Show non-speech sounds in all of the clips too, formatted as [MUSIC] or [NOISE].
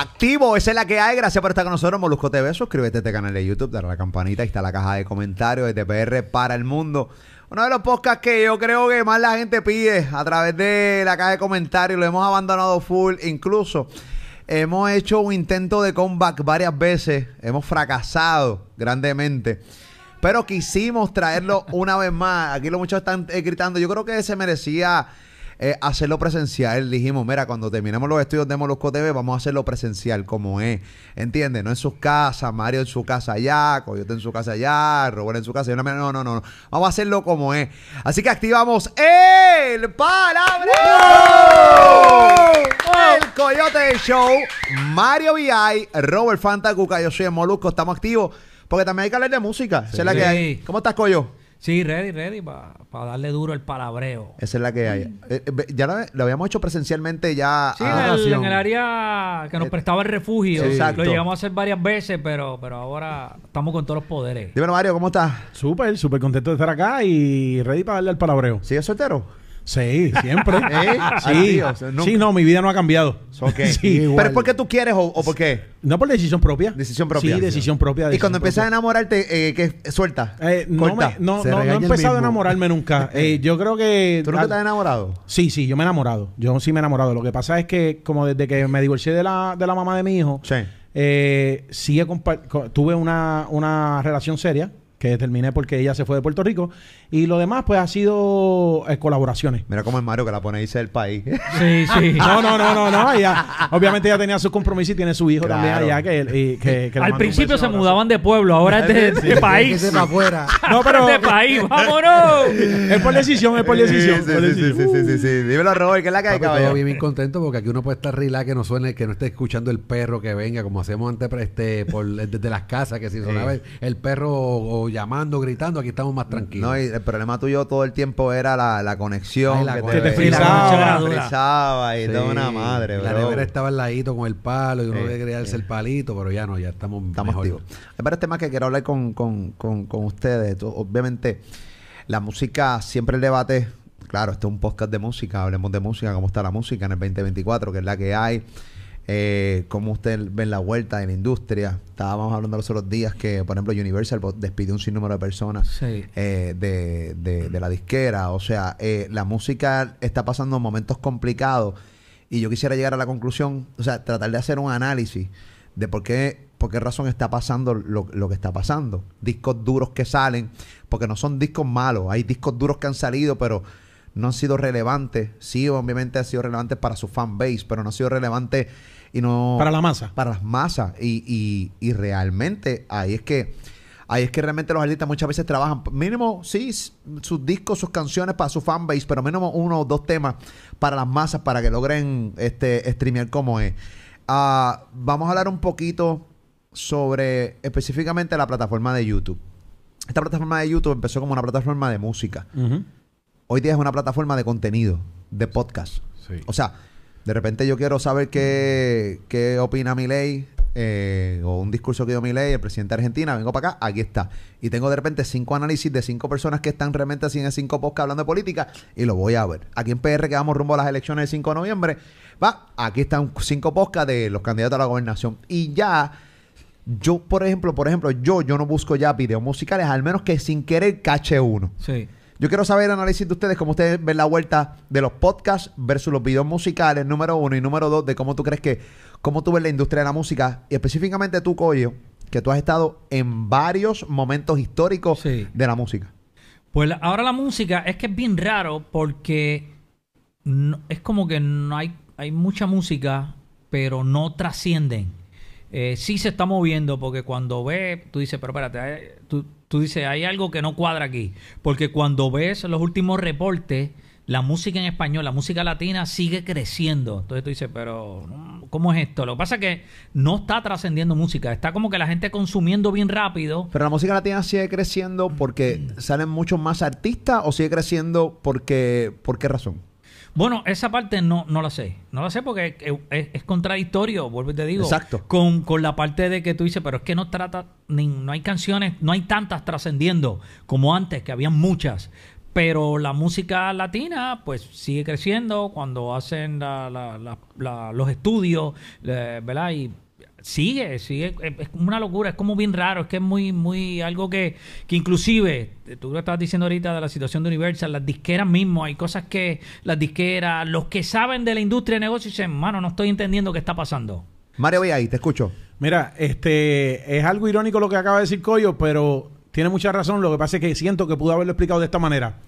Activo, esa es la que hay. Gracias por estar con nosotros, Molusco TV. Suscríbete a este canal de YouTube, dale a la campanita, ahí está la caja de comentarios de TPR para el mundo. Uno de los podcasts que yo creo que más la gente pide a través de la caja de comentarios, lo hemos abandonado full, incluso hemos hecho un intento de comeback varias veces, hemos fracasado grandemente. Pero quisimos traerlo una vez más. Aquí los muchos están eh, gritando. Yo creo que se merecía hacerlo presencial. Dijimos, mira, cuando terminemos los estudios de Molusco TV, vamos a hacerlo presencial como es. ¿Entiendes? No en sus casas, Mario en su casa allá, Coyote en su casa allá, Robert en su casa. No, no, no, no. Vamos a hacerlo como es. Así que activamos el palabra. El Coyote Show, Mario VI, Robert Fanta Cuca, yo soy el Molusco, estamos activos. Porque también hay que hablar de música. ¿Cómo estás, Coyo? Sí, ready, ready, para darle duro el palabreo. Esa es la que hay. Mm. Eh, ya lo habíamos hecho presencialmente ya sí, en, el, área que nos eh, prestaba el refugio. exacto. Lo llegamos a hacer varias veces, pero, pero ahora estamos con todos los poderes. Dímelo, Mario, ¿cómo estás? Súper, súper contento de estar acá y ready para darle el palabreo. ¿Sigues soltero? Sí, siempre. [LAUGHS] ¿Eh? Sí. sí, no, mi vida no ha cambiado. [LAUGHS] ¿Pero es porque tú quieres o, por qué? No por decisión propia. Decisión propia. Sí, decisión propia. Y cuando empiezas a enamorarte, eh, que suelta. Eh, no, me- no, no, he empezado a enamorarme nunca. [LAUGHS] Eh, yo creo que... ¿Tú nunca te has enamorado? Sí, sí, yo me he enamorado. Yo sí me he enamorado. Lo que pasa es que como desde que me divorcié de la, de la mamá de mi hijo, Sí. eh, tuve una, una relación seria que terminé porque ella se fue de Puerto Rico y lo demás, pues, ha sido eh, colaboraciones. Mira cómo es Mario que la pone dice el país. Sí, sí. [LAUGHS] No, no, no, no, no. obviamente ella tenía sus compromisos y tiene su hijo también allá que, Al principio se mudaban de pueblo, ahora es de, país de país. afuera. No, pero. de país, vámonos. es por decisión, es por decisión. Sí, sí, sí, sí, sí, sí, Dímelo, que es la que hay, Yo bien contento porque aquí uno puede estar rila que no suene, que no esté escuchando el perro que venga, como hacemos antes pues, este, por, desde las casas, que si sonaba el, el perro llamando, gritando, aquí estamos más tranquilos. No, el problema tuyo todo el tiempo era la, conexión. que, te, te y una madre, La estaba al ladito con el palo y uno debe crearse el palito, pero ya no, ya estamos Estamos mejor. activos. Hay eh, varios este temas que quiero hablar con, con, con, ustedes. obviamente, la música siempre el debate... Claro, este es un podcast de música, hablemos de música, cómo está la música en el 2024, que es la que hay eh, cómo usted ve la vuelta en la industria. Estábamos hablando los otros días que, por ejemplo, Universal pues, despidió un sinnúmero de personas eh, de, la disquera. O sea, eh, la música está pasando momentos complicados y yo quisiera llegar a la conclusión, o sea, tratar de hacer un análisis de por qué por qué razón está pasando lo, que está pasando. Discos duros que salen, porque no son discos malos. Hay discos duros que han salido, pero no han sido relevantes. Sí, obviamente han sido relevantes para su fan base, pero no han sido relevantes y no... Para la masa. Para las masas. Y, realmente ahí es que... Ahí es que realmente los artistas muchas veces trabajan, mínimo, sí, sus discos, sus canciones para su fanbase, pero mínimo uno o dos temas para las masas, para que logren este streamear como es. Ah, vamos a hablar un poquito sobre específicamente la plataforma de YouTube. Esta plataforma de YouTube empezó como una plataforma de música. Hoy día es una plataforma de contenido, de podcast. Sí. O sea, de repente yo quiero saber qué, qué opina mi ley eh, o un discurso que dio mi ley, el presidente de Argentina, vengo para acá, aquí está. Y tengo de repente cinco análisis de cinco personas que están realmente así en cinco podcasts hablando de política y lo voy a ver. Aquí en PR que vamos rumbo a las elecciones del 5 de noviembre, va, aquí están cinco podcasts de los candidatos a la gobernación. Y ya, yo, por ejemplo, por ejemplo, yo, yo no busco ya videos musicales, al menos que sin querer cache uno. Sí. Yo quiero saber el análisis de ustedes, cómo ustedes ven la vuelta de los podcasts versus los videos musicales, número uno y número dos, de cómo tú crees que, cómo tú ves la industria de la música y específicamente tú, Coyo, que tú has estado en varios momentos históricos de la música. Pues ahora la música es que es bien raro porque es como que no hay, hay mucha música, pero no trascienden. Eh, sí se está moviendo porque cuando ve, tú dices, pero espérate, tú dices, hay algo que no cuadra aquí. Porque cuando ves los últimos reportes, la música en español, la música latina sigue creciendo. Entonces tú dices, pero mm, ¿cómo es esto? Lo que pasa es que no está trascendiendo música, está como que la gente consumiendo bien rápido. Pero la música latina sigue creciendo porque mm. salen muchos más artistas o sigue creciendo porque por qué razón? Bueno, esa parte no, no la sé. No la sé porque es, contradictorio, vuelvo y te digo. Exacto. Con, la parte de que tú dices, pero es que no trata, ni, no hay canciones, no hay tantas trascendiendo como antes, que habían muchas. Pero la música latina, pues sigue creciendo cuando hacen los estudios, ¿verdad? Y sigue, sigue. Es una locura, es como bien raro, es que es muy, muy algo que, que inclusive, eh, tú lo estabas diciendo ahorita de la situación de Universal, las disqueras mismo, hay cosas que las disqueras, los que saben de la industria de negocios dicen, mano, no estoy entendiendo qué está pasando. Mario, voy ahí, te escucho. Mira, este, es algo irónico lo que acaba de decir Coyo, pero tiene mucha razón. Lo que pasa es que siento que pudo haberlo explicado de esta manera.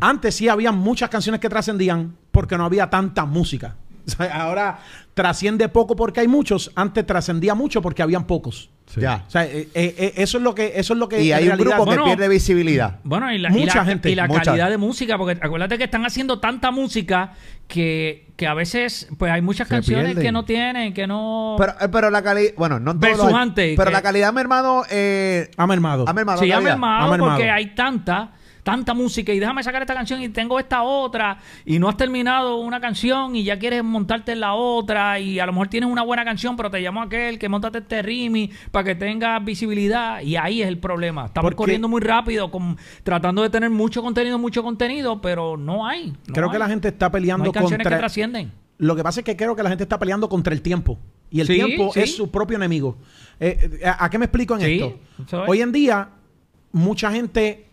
Antes sí había muchas canciones que trascendían porque no había tanta música. [LAUGHS] Ahora trasciende poco porque hay muchos. Antes trascendía mucho porque habían pocos. Ya. Eh, eh, eh, eso es lo que eso es lo que y hay un grupo que pierde visibilidad. Bueno, y la, gente, y la calidad de música, porque acuérdate que están haciendo tanta música que, a veces pues hay muchas canciones que no tienen, que no Pero, la calidad, bueno, no todos pero la calidad mermado eh, ha mermado. Ha mermado. Sí, ha mermado porque hay tanta tanta música y déjame sacar esta canción y tengo esta otra y no has terminado una canción y ya quieres montarte en la otra y a lo mejor tienes una buena canción pero te llamo aquel que montate este rimi para que tengas visibilidad y ahí es el problema. Estamos corriendo muy rápido con, tratando de tener mucho contenido, mucho contenido, pero no hay. creo que la gente está peleando contra... que trascienden. Lo que pasa es que creo que la gente está peleando contra el tiempo. Y el tiempo es su propio enemigo. Eh, eh, ¿a, qué me explico en esto? Hoy en día, mucha gente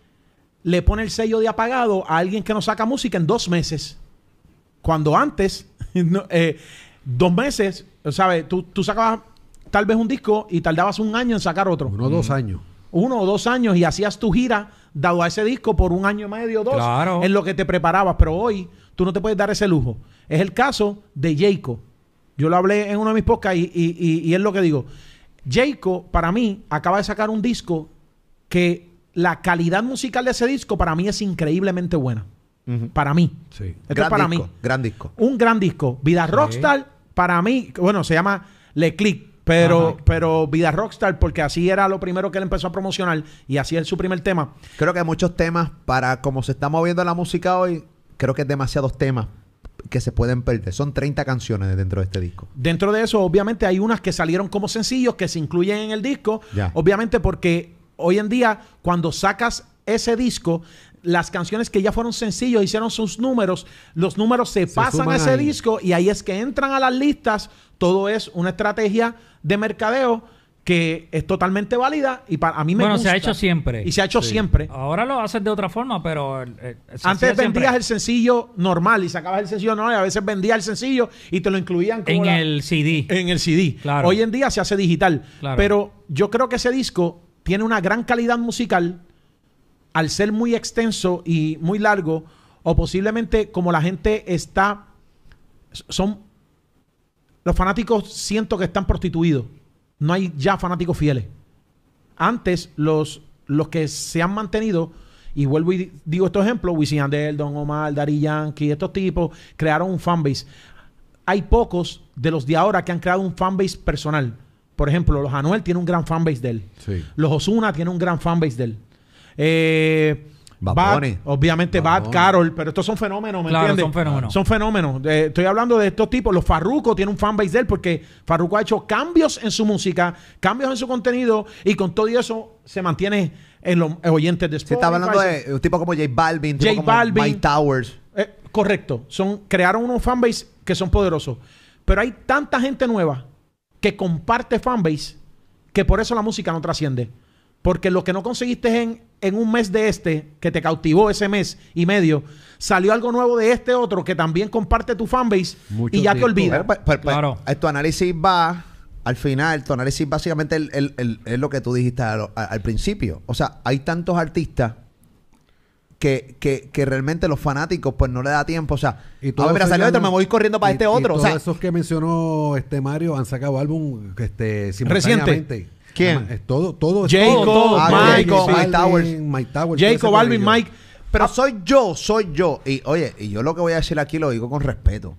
le pone el sello de apagado a alguien que no saca música en dos meses. Cuando antes, [LAUGHS] eh, dos meses, ¿sabes? Tú, sacabas tal vez un disco y tardabas un año en sacar otro. Uno dos mm. años. Uno o dos años y hacías tu gira dado a ese disco por un año y medio dos. Claro. En lo que te preparabas. Pero hoy tú no te puedes dar ese lujo. Es el caso de Jayco. Yo lo hablé en uno de mis podcasts y, es lo que digo. Jayco, para mí, acaba de sacar un disco que la calidad musical de ese disco para mí es increíblemente buena. Para mí. Sí. para mí. Gran disco. Un gran disco. Vida Rockstar, para mí, bueno, se llama Le Click, pero, pero Vida Rockstar, porque así era lo primero que él empezó a promocionar y así es su primer tema. Creo que hay muchos temas, para como se está moviendo la música hoy, creo que es demasiados temas que se pueden perder. Son 30 canciones dentro de este disco. Dentro de eso, obviamente, hay unas que salieron como sencillos que se incluyen en el disco. Obviamente, porque hoy en día, cuando sacas ese disco, las canciones que ya fueron sencillos hicieron sus números, los números se, pasan a ese disco y ahí es que entran a las listas. Todo es una estrategia de mercadeo que es totalmente válida y para a mí me gusta. Bueno, se ha hecho siempre. Y se ha hecho siempre. Ahora lo haces de otra forma, pero antes vendías el sencillo normal y sacabas el sencillo normal y a veces vendías el sencillo y te lo incluían como en el CD. En el CD. Claro. Hoy en día se hace digital, pero yo creo que ese disco tiene una gran calidad musical, al ser muy extenso y muy largo, o posiblemente como la gente está, son, los fanáticos siento que están prostituidos. No hay ya fanáticos fieles. Antes, los, los que se han mantenido, y vuelvo y digo estos ejemplos, Wisin Andel, Don Omar, Dari Yankee, estos tipos, crearon un fanbase. Hay pocos de los de ahora que han creado un fanbase personal. Por ejemplo, los Anuel tiene un gran fanbase de él. Los Osuna tienen un gran fanbase de él. Eh, obviamente Bad, Carol, pero estos son fenómenos, ¿me entiendes? Son fenómenos. estoy hablando de estos tipos. Los Farruko tienen un fanbase de él porque Farruko ha hecho cambios en su música, cambios en su contenido y con todo eso se mantiene en los oyentes de Spotify. Se está hablando de un tipo como J Balvin, J Balvin. Mike Towers. Eh, correcto. Son, crearon unos fanbase que son poderosos. Pero hay tanta gente nueva que comparte fanbase, que por eso la música no trasciende. Porque lo que no conseguiste en, en un mes de este, que te cautivó ese mes y medio, salió algo nuevo de este otro que también comparte tu fanbase y ya te olvidas. Pues, pues, pues, claro. Eh, tu análisis va al final, tu análisis básicamente es lo que tú dijiste al, principio. O sea, hay tantos artistas que, que, que, realmente los fanáticos pues no le da tiempo. O sea, y ah, todo a ver, salió otro, me voy corriendo para este otro. todos o sea, esos que mencionó este Mario han sacado álbum este, reciente. ¿Quién? todo, todo. Jacob, Mike, Mike Towers. Mike Jacob, Alvin, Mike. Pero ah. soy yo, soy yo. Y oye, y yo lo que voy a decir aquí lo digo con respeto.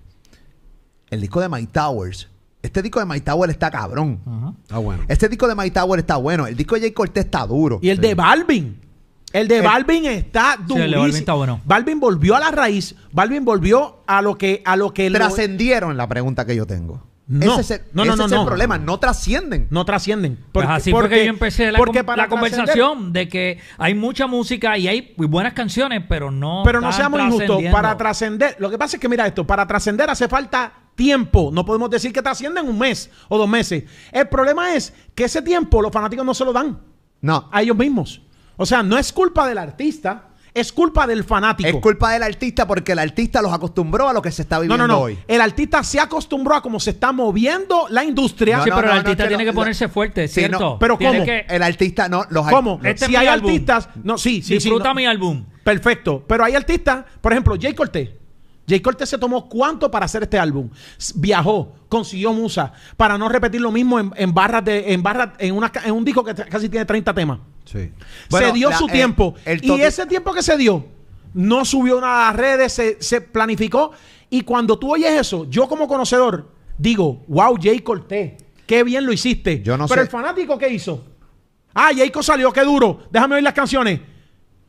El disco de Mike Towers este disco de Mike Towers está cabrón. Está ah, bueno. Este disco de Mike Towers está bueno. El disco de Jay Cortez está duro. Y el de Balvin. Eh, el de Balvin está durísimo. Balvin volvió a la raíz. Balvin volvió a lo que... A lo que Trascendieron la pregunta que yo tengo. No, ese es no, no, ese es problema, no trascienden. No trascienden. Pues así porque, yo empecé la, porque la conversación de que hay mucha música y hay buenas canciones, pero no. Pero no seamos injustos. Para trascender, lo que pasa es que mira esto, para trascender hace falta tiempo. No podemos decir que trascienden un mes o dos meses. El problema es que ese tiempo los fanáticos no se lo dan No, a ellos mismos. O sea, no es culpa del artista, es culpa del fanático. Es culpa del artista porque el artista los acostumbró a lo que se está viviendo hoy. El artista se acostumbró a cómo se está moviendo la industria. sí, pero el artista tiene que ponerse fuerte, ¿cierto? pero ¿cómo? El artista no, los ¿Cómo? Este si hay artistas, no, sí, sí, Disfruta mi álbum. Perfecto, pero hay artistas, por ejemplo, Jay Cortez. J. Cortez se tomó cuánto para hacer este álbum. Viajó, consiguió musa, para no repetir lo mismo en, en barras de, en en un disco que casi tiene 30 temas. se dio su eh, tiempo. y ese tiempo que se dio, no subió nada a las redes, se, planificó. Y cuando tú oyes eso, yo como conocedor, digo, wow, Jay Cortez qué bien lo hiciste. Yo no Pero el fanático, ¿qué hizo? Ah, Jayco salió, qué duro. Déjame oír las canciones.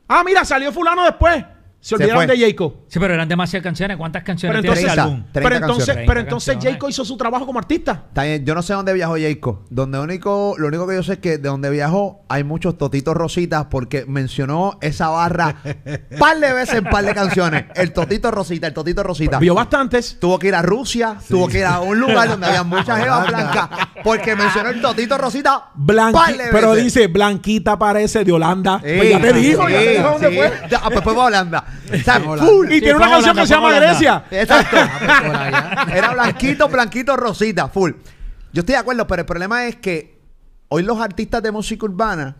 Ah, mira, salió fulano después. Se olvidaron de Jacob. Sí, pero eran demasiadas canciones. ¿Cuántas canciones entonces, tiene ese álbum? pero entonces, pero entonces hizo su trabajo como artista. yo no sé dónde viajó Jacob. Donde único, lo único que yo sé es que de donde viajó hay muchos totitos rositas porque mencionó esa barra [LAUGHS] par de veces en par de canciones. El totito rosita, el totito rosita. Vio bastantes. Tuvo que ir a Rusia, tuvo que ir a un lugar donde había muchas jevas blancas porque mencionó el totito rosita Blanqui, Pero dice, Blanquita parece de Holanda. pues ya te dijo, ya te dijo dónde fue. Pues fue a Holanda. Y tiene una canción que se llama Grecia. Exacto. [LAUGHS] Era blanquito, blanquito, rosita, full. Yo estoy de acuerdo, pero el problema es que hoy los artistas de música urbana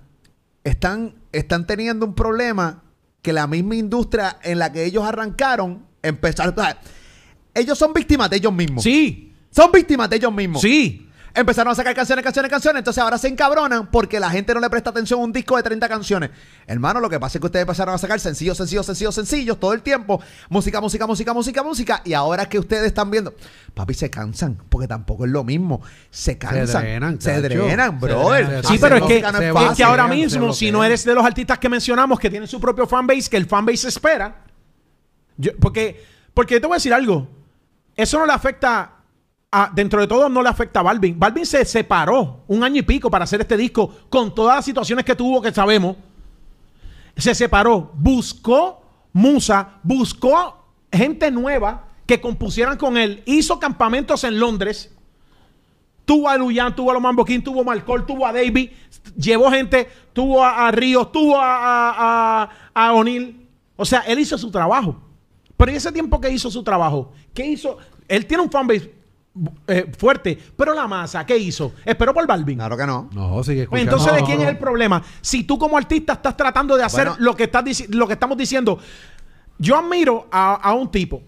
están, están teniendo un problema que la misma industria en la que ellos arrancaron empezaron. ellos son víctimas de ellos mismos. Sí. Son víctimas de ellos mismos. Sí empezaron a sacar canciones, canciones, canciones. Entonces ahora se encabronan porque la gente no le presta atención a un disco de 30 canciones. Hermano, lo que pasa es que ustedes empezaron a sacar sencillos, sencillos, sencillos, sencillos todo el tiempo. Música, música, música, música, música. Y ahora es que ustedes están viendo, papi, se cansan porque tampoco es lo mismo. Se cansan. Se drenan, brother. sí, pero es que, que ahora mismo, si no eres de los artistas que mencionamos que tienen su propio fanbase, que el fanbase espera. porque, porque te voy a decir algo. Eso no le afecta Ah, dentro de todo no le afecta a Balvin. Balvin se separó un año y pico para hacer este disco con todas las situaciones que tuvo que sabemos. Se separó, buscó musa, buscó gente nueva que compusieran con él, hizo campamentos en Londres. Tuvo a Luyan, tuvo a los Mamboquín, tuvo a Malcol, tuvo a Davy, llevó gente, tuvo a, Ríos, tuvo a, a, O'Neill. O sea, él hizo su trabajo. Pero ese tiempo que hizo su trabajo, ¿qué hizo? Él tiene un fanbase eh, fuerte. Pero la masa, ¿qué hizo? ¿Esperó por Balvin? Claro que no. No, pues Entonces, ¿de quién es el problema? Si tú como artista estás tratando de hacer lo, que estás lo que estamos diciendo. Yo admiro a, un tipo.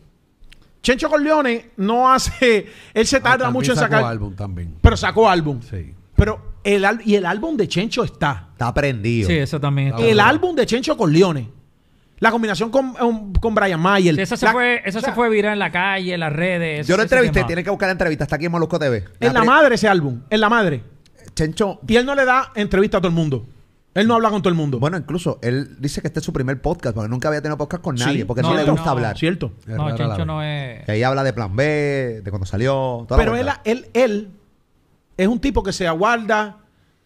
Chencho Corleone no hace... [LAUGHS] Él se ah, tarda mucho en sacar... álbum también. Pero sacó álbum. Sí. Pero el, y el álbum de Chencho está. Está prendido. Sí, eso también El álbum de Chencho Corleone la combinación con, eh, con Brian Mayer. eso se, fue, esa viral en la calle, en las redes. Yo lo entrevisté, tiene que buscar la entrevista, está aquí en Molusco TV. en la madre ese álbum, en la madre. Chencho. Y él no le da entrevista a todo el mundo. Él no habla con todo el mundo. Bueno, incluso él dice que este es su primer podcast, porque nunca había tenido podcast con nadie, porque no, le gusta hablar. Cierto. no, Chencho no es. ahí habla de plan B, de cuando salió. Pero él, él, él es un tipo que se aguarda,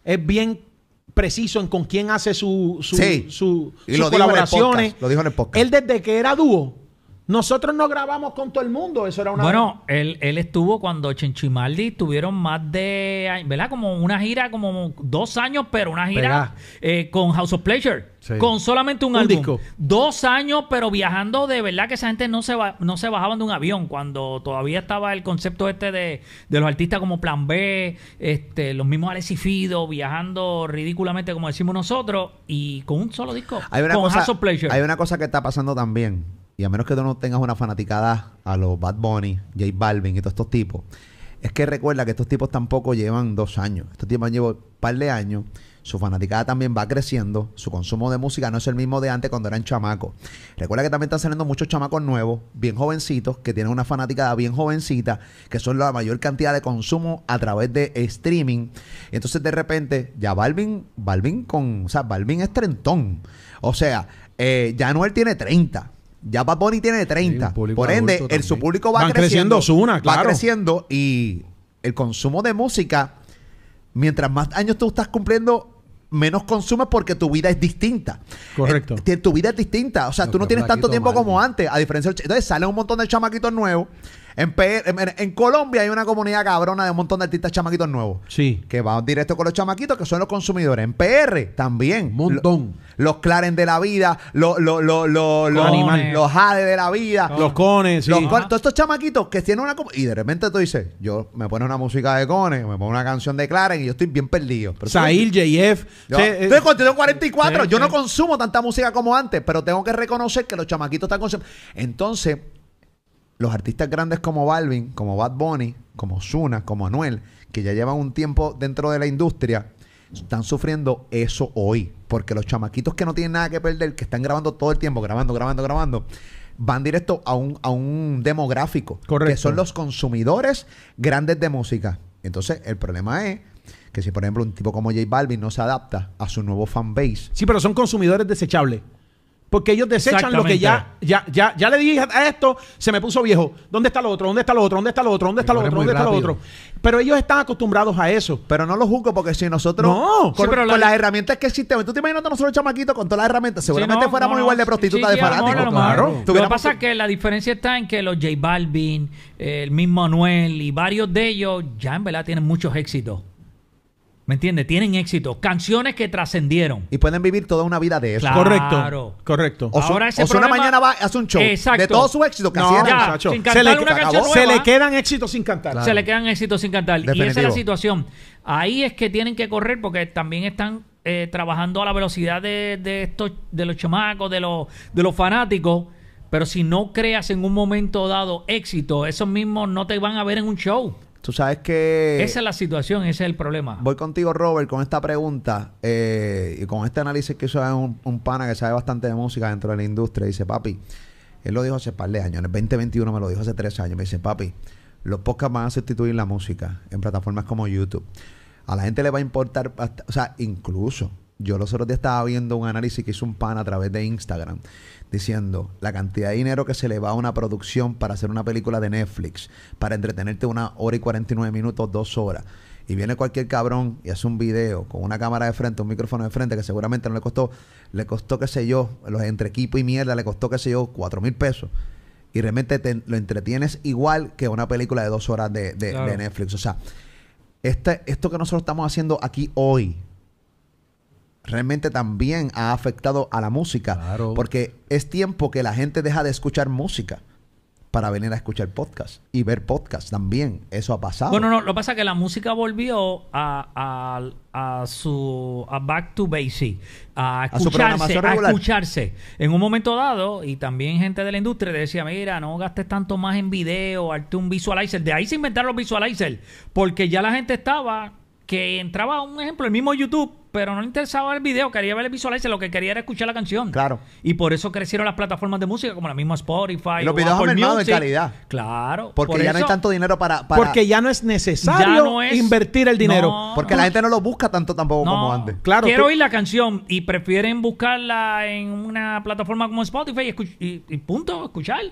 es bien preciso en con quién hace su, su, sus colaboraciones. lo dijo en el podcast. Él desde que era dúo, nosotros no grabamos con todo el mundo, eso era una. Bueno, él, estuvo cuando Chinchimaldi tuvieron más de. ¿Verdad? Como una gira, como dos años, pero una gira eh, con House of Pleasure. Con solamente un, un Disco. Dos años, pero viajando de verdad que esa gente no se, no se bajaban de un avión cuando todavía estaba el concepto este de, de los artistas como Plan B, este, los mismos Alexis Fido, viajando ridículamente, como decimos nosotros, y con un solo disco. Hay una cosa, House of Pleasure. Hay una cosa que está pasando también y a menos que tú no tengas una fanaticada a los Bad Bunny, J Balvin y todos estos tipos, es que recuerda que estos tipos tampoco llevan dos años. Estos tipos llevan un par de años. Su fanaticada también va creciendo. Su consumo de música no es el mismo de antes cuando eran chamacos. Recuerda que también están saliendo muchos chamacos nuevos, bien jovencitos, que tienen una fanaticada bien jovencita, que son la mayor cantidad de consumo a través de streaming. entonces de repente, ya Balvin, Balvin con, o sea, Balvin es trentón. O sea, eh, ya Noel tiene 30. Ya Bad Bunny tiene 30. Por ende, el, su público va creciendo. su una, Va creciendo y el consumo de música, mientras más años tú estás cumpliendo, menos consumes porque tu vida es distinta. Correcto. Eh, tu vida es distinta. O sea, tú no tienes tanto tiempo como antes. A diferencia Entonces salen un montón de chamaquitos nuevos en, Colombia hay una comunidad cabrona de un montón de artistas chamaquitos nuevos. Sí. Que van directo con los chamaquitos, que son los consumidores. En PR también. Un montón. los Claren de la vida, los, los, los, los, los Jade de la vida. Los Cones, sí. Los todos estos chamaquitos que tienen una... Y de repente tú dices, yo me pone una música de Cones, me pongo una canción de Claren y yo estoy bien perdido. Sail JF. Yo, estoy eh, cuarenta 44, yo no consumo tanta música como antes, pero tengo que reconocer que los chamaquitos están consumiendo. Entonces los artistas grandes como Balvin, como Bad Bunny, como Zuna, como Anuel, que ya llevan un tiempo dentro de la industria, están sufriendo eso hoy. Porque los chamaquitos que no tienen nada que perder, que están grabando todo el tiempo, grabando, grabando, grabando, van directo a un, a un demográfico. Correcto. Que son los consumidores grandes de música. Entonces, el problema es que si, por ejemplo, un tipo como J Balvin no se adapta a su nuevo fanbase. Sí, pero son consumidores desechables porque ellos desechan lo que ya, ya, ya, ya le dije a esto, se me puso viejo. ¿Dónde está lo otro? ¿Dónde está lo otro? ¿Dónde está lo otro? ¿Dónde está lo otro? ¿Dónde está lo otro? Pero ellos están acostumbrados a eso. Pero no lo juzgo porque si nosotros no, con, las herramientas que existen, tú te imaginas nosotros chamaquitos con todas las herramientas, seguramente fuéramos igual de prostitutas de fanático Claro. Lo que pasa es que la diferencia está en que los J Balvin, el mismo Anuel y varios de ellos ya en verdad tienen muchos éxitos. ¿Me entiendes? Tienen éxito. Canciones que trascendieron. Y pueden vivir toda una vida de eso. Correcto. Correcto. O Ahora mañana va, hace un show. De todo su éxito, se le, quedan éxitos sin cantar. Se le quedan éxitos sin cantar. Y esa es la situación. Ahí es que tienen que correr porque también están eh, trabajando a la velocidad de, de estos, de los chamacos, de los, de los fanáticos. Pero si no creas en un momento dado éxito, esos mismos no te van a ver en un show. Tú sabes que... Esa es la situación, ese es el problema. Voy contigo, Robert, con esta pregunta eh, y con este análisis que hizo un, pana que sabe bastante de música dentro de la industria. Dice, papi, él lo dijo hace par de años, en el 2021 me lo dijo hace tres años. Me dice, papi, los podcasts van a sustituir la música en plataformas como YouTube. A la gente le va a importar, o sea, incluso yo los otros días estaba viendo un análisis que hizo un pana a través de Instagram diciendo la cantidad de dinero que se le va a una producción para hacer una película de Netflix, para entretenerte una hora y 49 minutos, dos horas. Y viene cualquier cabrón y hace un video con una cámara de frente, un micrófono de frente, que seguramente no le costó, le costó, qué sé yo, los entre equipo y mierda, le costó, qué sé yo, cuatro mil pesos. Y realmente lo entretienes igual que una película de dos horas de, Netflix. O sea, este, esto que nosotros estamos haciendo aquí hoy, realmente también ha afectado a la música. Claro. Porque es tiempo que la gente deja de escuchar música para venir a escuchar podcast y ver podcast también. Eso ha pasado. Bueno, no, lo que pasa es que la música volvió a, su a back to basic, a escucharse, a, a, escucharse. En un momento dado, y también gente de la industria decía, mira, no gastes tanto más en video, hazte un visualizer. De ahí se inventaron los visualizers, porque ya la gente estaba que entraba, un ejemplo, el mismo YouTube, pero no le interesaba el video, quería ver el visualizer, lo que quería era escuchar la canción. Claro. Y por eso crecieron las plataformas de música, como la misma Spotify. Y los videos han de calidad. Claro. Porque ya no hay tanto dinero para, Porque ya no es necesario invertir el dinero. porque la gente no lo busca tanto tampoco como antes. Claro. Quiero oír la canción y prefieren buscarla en una plataforma como Spotify y, y punto, escuchar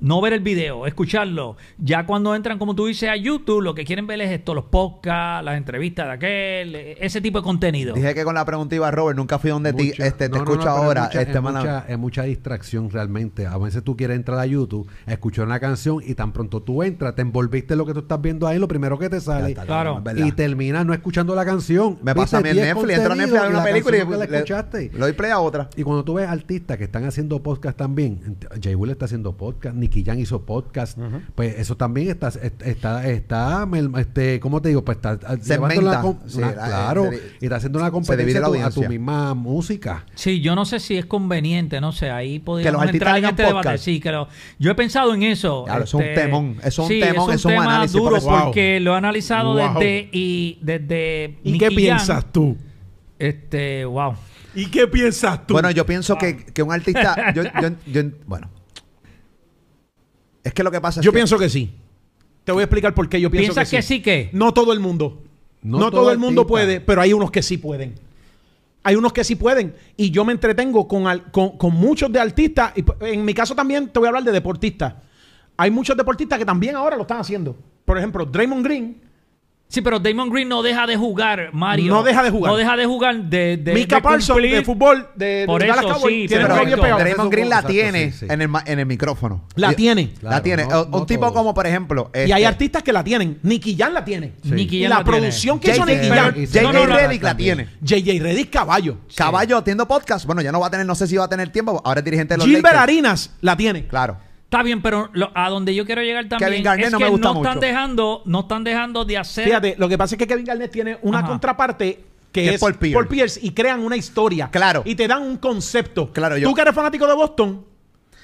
no ver el video, escucharlo. Ya cuando entran, como tú dices, a YouTube, lo que quieren ver es esto, los podcasts, las entrevistas de aquel, e, ese tipo de contenido. Dije que con la pregunta Robert, nunca fui donde este, te escucho ahora. Este es, mucha, distracción realmente. A veces tú quieres entrar a YouTube, escuchar una canción y tan pronto tú entras, te envolviste lo que tú estás viendo ahí, lo primero que te sale. claro. Y terminas no escuchando la canción. Me pasa a mí en Netflix, a una película y la escuchaste. lo doy a otra. Y cuando tú ves artistas que están haciendo podcast también, Jay Will está haciendo podcast, ni Quillán hizo podcast. Pues eso también está, está, está, este, ¿cómo te digo? Pues está llevando la, sí, claro, eh, y está haciendo una competencia a, tu, misma música. Sí, yo no sé si es conveniente, no sé, ahí podríamos entrar en este debate. Sí, que yo he pensado en eso. es un este, temón, es un temón, es un, es un tema análisis, duro porque lo he analizado desde y desde ¿Y qué piensas tú? Este, wow. ¿Y qué piensas tú? Bueno, yo pienso que, que un artista. yo, yo, bueno, es que lo que pasa es Yo pienso que sí. Te voy a explicar por qué yo pienso ¿Piensas que, sí que? No todo el mundo. No todo, el mundo puede, pero hay unos que sí pueden. Hay unos que sí pueden. Y yo me entretengo con, con, muchos de artistas. Y pues, en mi caso también te voy a hablar de deportistas. Hay muchos deportistas que también ahora lo están haciendo. Por ejemplo, Draymond Green Sí, pero Damon Green no deja de jugar, Mario. No deja de jugar. No deja de jugar de. de Mika de de fútbol de, Por eso, Sí, pero Damon Green, la tiene En, el, micrófono. La tiene. la tiene. un tipo como, por ejemplo. Y hay este, artistas que la tienen. Nicky Jan la tiene. Nicky Jan la, la producción que hizo Nicky Jan. J.J. Reddick la tiene. J.J. Reddick, caballo. Caballo haciendo podcast. Bueno, ya no va a tener, no sé si va a tener tiempo. Ahora es dirigente de los. Gilbert Arinas la tiene. Claro. Está bien, pero a donde yo quiero llegar también es que no están dejando, no están dejando de hacer. Fíjate, lo que pasa es que Kevin Garnett tiene una contraparte que, es, Paul, Pierce. y crean una historia. Claro. Y te dan un concepto. Claro, yo. Tú que eres fanático de Boston,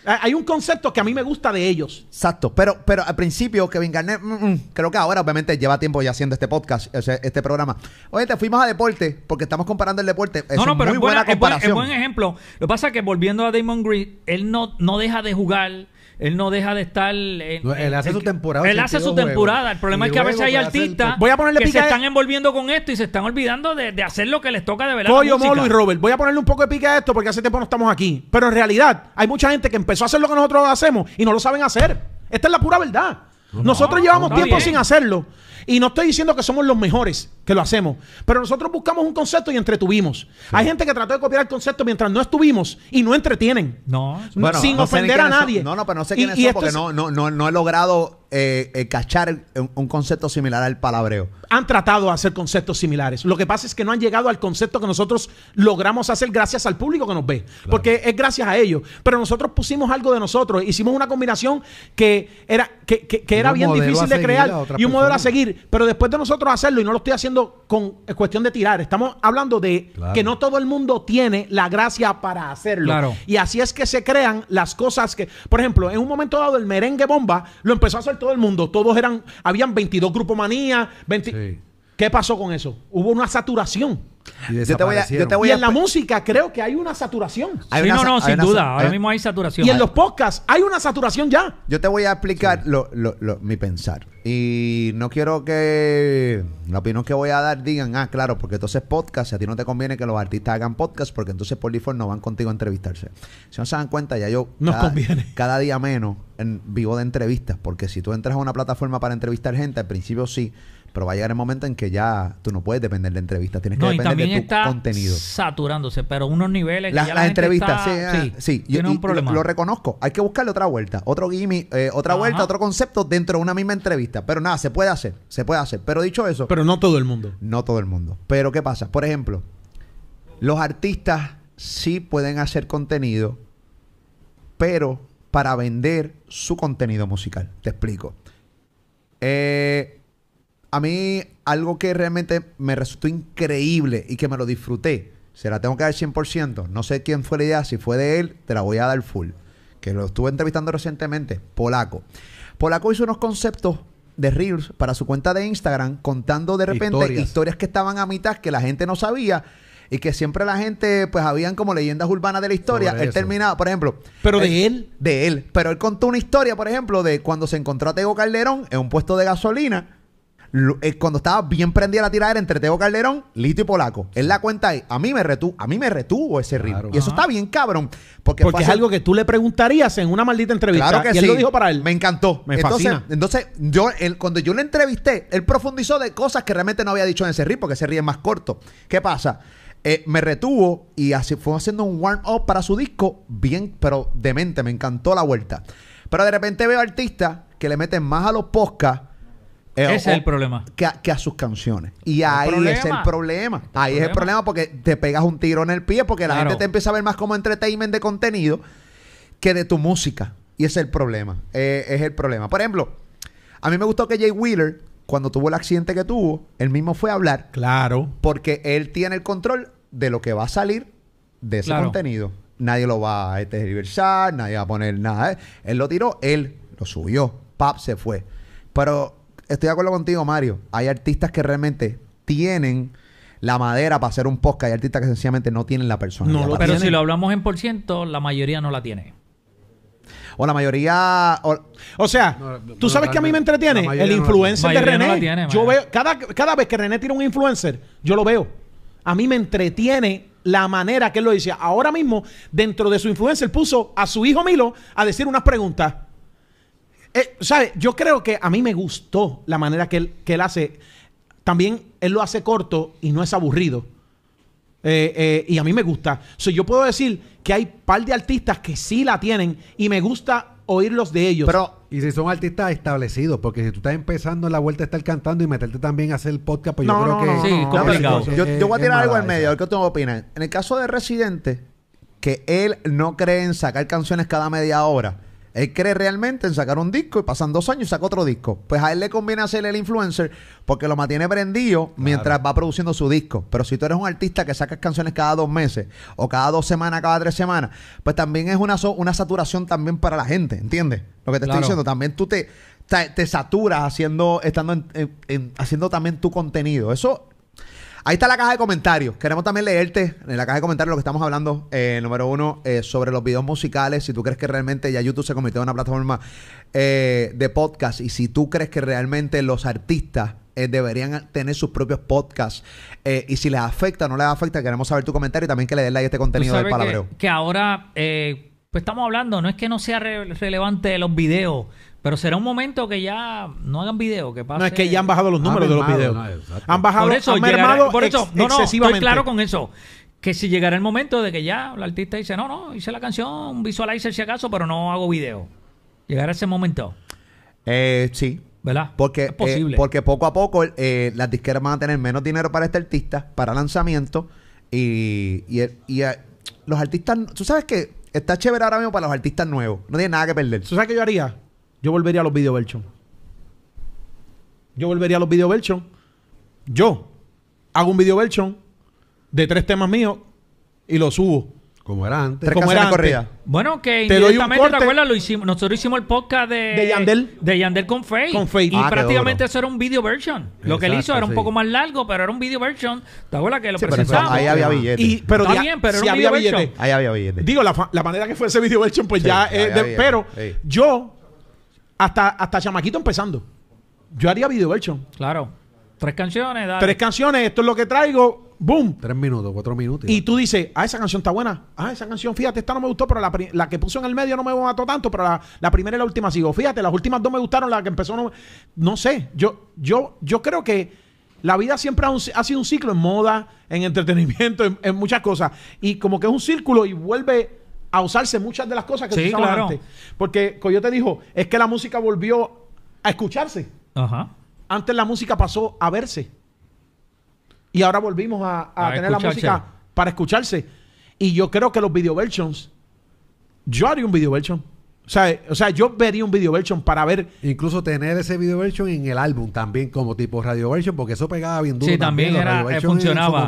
hay un concepto que a mí me gusta de ellos. Exacto, pero, pero al principio Kevin Garnett, mm, mm, creo que ahora obviamente lleva tiempo ya haciendo este podcast, este programa. Oye, te fuimos a deporte porque estamos comparando el deporte. Es no, no, pero es buena, comparación. Es buen, ejemplo. Lo que pasa es que volviendo a Damon Green, él no, no deja de jugar él no deja de estar. En, él hace su temporada. Él hace su temporada. El problema es que a veces hay artistas que se están envolviendo con esto y se están olvidando de, hacer lo que les toca de verdad. Pollo, Molo y Robert, voy a ponerle un poco de pique a esto porque hace tiempo no estamos aquí. Pero en realidad, hay mucha gente que empezó a hacer lo que nosotros hacemos y no lo saben hacer. Esta es la pura verdad. Nosotros llevamos tiempo sin hacerlo. Y no estoy diciendo que somos los mejores que lo hacemos, pero nosotros buscamos un concepto y entretuvimos. Hay gente que trató de copiar el concepto mientras no estuvimos y no entretienen. No, sin ofender a nadie. No, no, pero no sé quiénes porque no, no, no he logrado eh, eh, cachar un, concepto similar al palabreo. Han tratado de hacer conceptos similares. Lo que pasa es que no han llegado al concepto que nosotros logramos hacer gracias al público que nos ve. Porque es gracias a ellos. Pero nosotros pusimos algo de nosotros. Hicimos una combinación que era, que, que, era bien difícil de crear y un modelo a seguir. Pero después de nosotros hacerlo, y no lo estoy haciendo con cuestión de tirar, estamos hablando de que no todo el mundo tiene la gracia para hacerlo. Y así es que se crean las cosas que, por ejemplo, en un momento dado el merengue bomba lo empezó a hacer todo el mundo. Todos eran, habían 22 grupos manía, 20, ¿Qué pasó con eso? Hubo una saturación. Y yo te voy en la música creo que hay una saturación. sí, no, no, sin duda. ahora mismo hay saturación. Y en los podcasts hay una saturación ya. Yo te voy a explicar lo, lo, mi pensar. Y no quiero que la opinión que voy a dar digan, ah, claro, porque entonces podcast, a ti no te conviene que los artistas hagan podcast porque entonces por no van contigo a entrevistarse. Si no se dan cuenta, ya yo [LAUGHS] cada, día menos vivo de entrevistas, porque si tú entras a una plataforma para entrevistar gente, al principio sí pero va a llegar el momento en que ya tú no puedes depender de entrevistas, tienes que depender de tu está contenido. Saturándose, pero unos niveles las, la entrevistas, sí, ah, sí, sí. yo, un problema. Lo, reconozco. Hay que buscarle otra vuelta, otro gimmick, eh, otra vuelta, otro concepto dentro de una misma entrevista. Pero nada, se puede hacer, se puede hacer. Pero dicho eso. Pero no todo el mundo. No todo el mundo. Pero ¿qué pasa? Por ejemplo, los artistas sí pueden hacer contenido, pero para vender su contenido musical. Te explico. Eh, a mí algo que realmente me resultó increíble y que me lo disfruté, se la tengo que dar 100%. No sé quién fue la idea, si fue de él, te la voy a dar full. Que lo estuve entrevistando recientemente, Polaco. Polaco hizo unos conceptos de Reels para su cuenta de Instagram contando de repente historias. que estaban a mitad que la gente no sabía y que siempre la gente pues habían como leyendas urbanas de la historia. él terminaba, por ejemplo. Pero de él. De él. Pero él contó una historia, por ejemplo, de cuando se encontró a Tego Calderón en un puesto de gasolina eh, cuando estaba bien prendida la tirar entre Teo Calderón, Lito y Polaco. Él la cuenta ahí. A mí me, retuvo a mí me retuvo ese ritmo. Y eso está bien cabrón. Porque, porque es algo que tú le preguntarías en una maldita entrevista. Claro que y sí. lo dijo para él. Me encantó. Me fascina. Entonces, yo, cuando yo le entrevisté, él profundizó de cosas que realmente no había dicho en ese ritmo, porque ese ritmo es más corto. ¿Qué pasa? Eh, me retuvo y así fue haciendo un warm-up para su disco, bien, pero demente, me encantó la vuelta. Pero de repente veo artistas que le meten más a los podcasts eh, ese es el problema. Que, a sus canciones. Y ahí es el problema. Ahí es el problema porque te pegas un tiro en el pie porque la gente te empieza a ver más como entertainment de contenido que de tu música. Y ese es el problema. Eh, es el problema. Por ejemplo, a mí me gustó que Jay Wheeler, cuando tuvo el accidente que tuvo, él mismo fue a hablar. Claro. Porque él tiene el control de lo que va a salir de ese contenido. Nadie lo va a tergiversar, este, nadie va a poner nada. Él lo tiró, él lo subió. Pap se fue. Pero estoy de acuerdo contigo, Mario. Hay artistas que realmente tienen la madera para hacer un podcast. Hay artistas que sencillamente no tienen la persona. pero si lo hablamos en por ciento, la mayoría no la tiene. O la mayoría. O, sea, tú sabes que a mí me entretiene el influencer de René. yo veo, cada, cada vez que René tira un influencer, yo lo veo. A mí me entretiene la manera que él lo dice. Ahora mismo, dentro de su influencer, puso a su hijo Milo a decir unas preguntas. Eh, yo creo que a mí me gustó la manera que él, hace. También él lo hace corto y no es aburrido. Eh, eh, y a mí me gusta. yo puedo decir que hay par de artistas que sí la tienen y me gusta oírlos de ellos. Pero, y si son artistas establecidos, porque si tú estás empezando en la vuelta a estar cantando y meterte también a hacer el podcast, pues yo creo que. No, sí, complicado. Yo, voy a tirar algo en medio, a ver qué tú opinas. En el caso de Residente, que él no cree en sacar canciones cada media hora él cree realmente en sacar un disco y pasan dos años y saca otro disco. Pues a él le conviene hacer el influencer porque lo mantiene prendido mientras va produciendo su disco. Pero si tú eres un artista que sacas canciones cada dos meses o cada dos semanas, cada tres semanas, pues también es una, una saturación también para la gente, ¿entiendes? Lo que te estoy diciendo, también tú te, te, saturas haciendo, estando haciendo también tu contenido. Eso Ahí está la caja de comentarios. Queremos también leerte en la caja de comentarios lo que estamos hablando, eh, número uno, eh, sobre los videos musicales. Si tú crees que realmente ya YouTube se convirtió en una plataforma eh, de podcast y si tú crees que realmente los artistas deberían tener sus propios podcasts y si les afecta o no les afecta, queremos saber tu comentario y también que le des like a este contenido del palabreo. Que, ahora, pues estamos hablando, no es que no sea relevante los videos pero será un momento que ya no hagan video, que No, es que ya han bajado los números de los videos. han bajado, por eso, han por eso, no, no, estoy claro con eso. Que si llegara el momento de que ya el artista dice, no, no, hice la canción, visualizer si acaso, pero no hago video. Llegará ese momento. Eh, sí. ¿Verdad? Porque, eh, posible. porque poco a poco eh, las disqueras van a tener menos dinero para este artista, para lanzamiento, y, y los artistas... Tú sabes que está chévere ahora mismo para los artistas nuevos. No tiene nada que perder. ¿Tú sabes qué yo haría? yo volvería a los video version. Yo volvería a los video version. Yo hago un video version de tres temas míos y lo subo. Como era antes. como era antes. Bueno, que te ¿te acuerdas? Lo hicimos, nosotros hicimos el podcast de... De Yandel. con Faye. Con Y ah, prácticamente eso era un video version. lo que él hizo era un poco más largo, pero era un video version. ¿Te acuerdas que lo sí, presentamos? ahí había billetes. Está bien, pero era un video billete. Version. Ahí había billetes. Digo, la, la, manera que fue ese video version, pues ya... pero yo hasta, hasta Chamaquito empezando. Yo haría video hecho. Claro. Tres canciones, Tres canciones, esto es lo que traigo. ¡Boom! Tres minutos, cuatro minutos. Y tú dices, ah, esa canción está buena. Ah, esa canción, fíjate, esta no me gustó, pero la, que puso en el medio no me gustó tanto, pero la, primera y la última sigo. Fíjate, las últimas dos me gustaron, la que empezó no... No sé, yo, yo, yo creo que la vida siempre ha, sido un ciclo en moda, en entretenimiento, en muchas cosas. Y como que es un círculo y vuelve a usarse muchas de las cosas que se usaban antes. Porque Coyote dijo, es que la música volvió a escucharse. Ajá. Antes la música pasó a verse. Y ahora volvimos a, tener la música para escucharse. Y yo creo que los video versions, yo haría un video version. O sea, yo vería un video version para ver. Incluso tener ese video version en el álbum también, como tipo radio version, porque eso pegaba bien duro. Sí, también, Era, eh, funcionaba.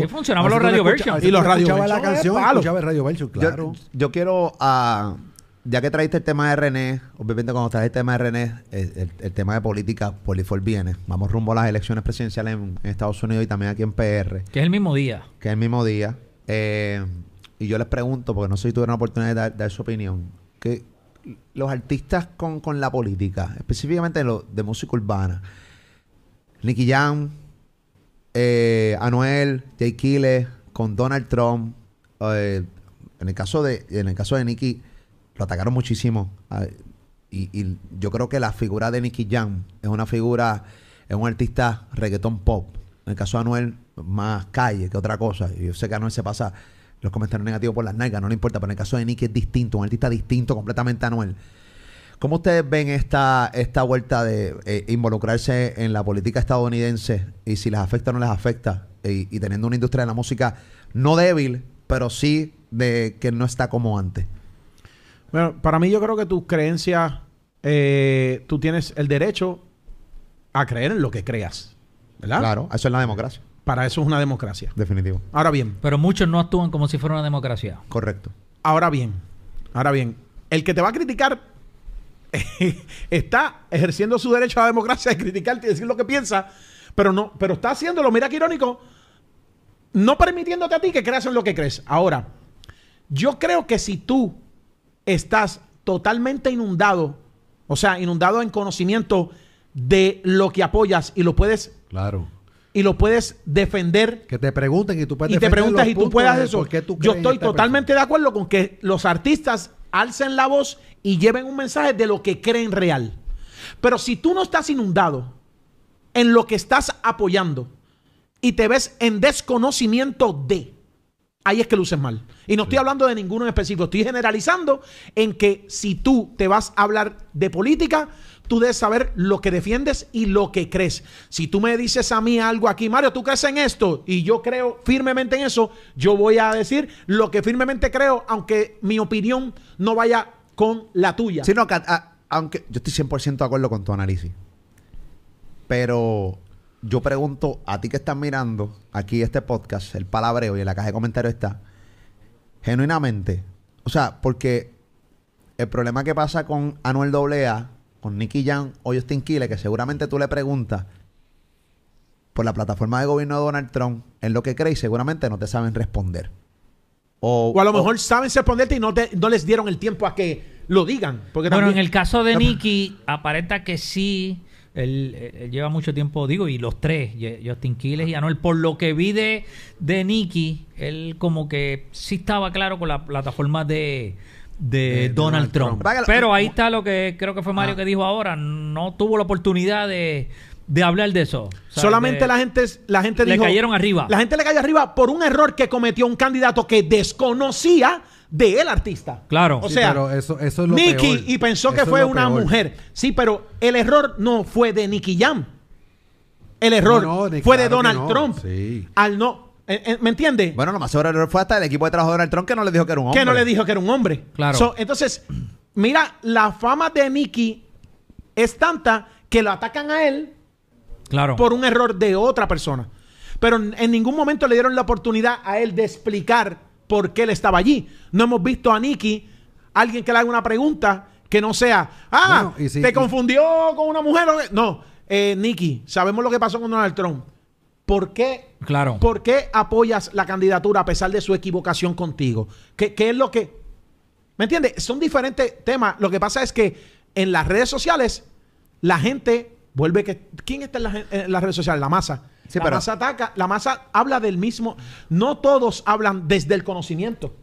sí, funcionaban los radio version. Y los radio version. la canción, radio version, claro. Yo, quiero. Uh, ya que traíste el tema de René, obviamente cuando traes el tema de René, el, tema de política, Polifor viene. Vamos rumbo a las elecciones presidenciales en, Estados Unidos y también aquí en PR. Que es el mismo día. Que es el mismo día. Eh, y yo les pregunto, porque no sé si tuvieron la oportunidad de dar su opinión los artistas con, la política, específicamente de música urbana, Nicky Jam, eh, Anuel, Jay Kille, con Donald Trump, eh, en el caso de en el caso de Nicky lo atacaron muchísimo ah, y, yo creo que la figura de Nicky Jam es una figura es un artista reggaetón pop en el caso de Anuel más calle que otra cosa yo sé que Anuel se pasa los comentarios negativos por las nalgas, no le importa, pero en el caso de Nicky es distinto, un artista distinto completamente a Noel. ¿Cómo ustedes ven esta, esta vuelta de eh, involucrarse en la política estadounidense y si les afecta o no les afecta? Y, teniendo una industria de la música no débil, pero sí de que no está como antes. Bueno, para mí yo creo que tus creencias, eh, tú tienes el derecho a creer en lo que creas, ¿verdad? Claro, eso es la democracia. Para eso es una democracia. Definitivo. Ahora bien. Pero muchos no actúan como si fuera una democracia. Correcto. Ahora bien, ahora bien, el que te va a criticar [LAUGHS] está ejerciendo su derecho a la democracia de criticarte y decir lo que piensa, pero no, pero está haciéndolo, mira qué irónico, no permitiéndote a ti que creas en lo que crees. Ahora, yo creo que si tú estás totalmente inundado, o sea, inundado en conocimiento de lo que apoyas y lo puedes claro y lo puedes defender. Que te pregunten y tú puedes Y te preguntas y tú puedas eso. Yo estoy totalmente de acuerdo con que los artistas alcen la voz y lleven un mensaje de lo que creen real. Pero si tú no estás inundado en lo que estás apoyando y te ves en desconocimiento de, ahí es que luces mal. Y no estoy hablando de ninguno en específico, estoy generalizando en que si tú te vas a hablar de política, tú debes saber lo que defiendes y lo que crees. Si tú me dices a mí algo aquí, Mario, tú crees en esto y yo creo firmemente en eso, yo voy a decir lo que firmemente creo, aunque mi opinión no vaya con la tuya. Sino que, aunque yo estoy 100% de acuerdo con tu análisis, pero yo pregunto a ti que estás mirando aquí este podcast, el palabreo y en la caja de comentarios está, genuinamente, o sea, porque el problema que pasa con Anuel AA Nicky Young o Justin Kile, que seguramente tú le preguntas por la plataforma de gobierno de Donald Trump en lo que crees, seguramente no te saben responder. O, a lo mejor saben responderte y no, no les dieron el tiempo a que lo digan. Porque bueno, en el caso de Nicky, aparenta que sí. Él, lleva mucho tiempo, digo, y los tres, Justin Quiles y Anuel, por lo que vi de, de Nicky, él como que sí estaba claro con la plataforma de, de, Donald, Trump. Pero ahí está lo que creo que fue Mario ah. que dijo ahora. No tuvo la oportunidad de, hablar de eso. Solamente la gente, la gente le cayeron arriba. La gente le cayó arriba por un error que cometió un candidato que desconocía de el artista. Claro. O sea, eso, eso es lo Nicky y pensó que fue una mujer. Sí, pero el error no fue de Nicky Jam. El error fue de Donald Trump. Al no eh, eh, ¿Me entiendes? Bueno, lo más seguro fue hasta el equipo de trabajo de Donald Trump que no le dijo que era un hombre. Que no le dijo que era un hombre. Claro. entonces, mira, la fama de Nicky es tanta que lo atacan a él claro. por un error de otra persona. Pero en ningún momento le dieron la oportunidad a él de explicar por qué él estaba allí. No hemos visto a Nicky, alguien que le haga una pregunta que no sea, ah, te confundió con una mujer. No, eh, Nicky, sabemos lo que pasó con Donald Trump ¿Por qué, claro. ¿Por qué apoyas la candidatura a pesar de su equivocación contigo? ¿Qué, es lo que...? ¿Me entiendes? Son diferentes temas. Lo que pasa es que en las redes sociales la gente vuelve que... ¿Quién está en, las redes sociales? La masa. la masa ataca, la masa habla del mismo... No todos hablan desde el conocimiento.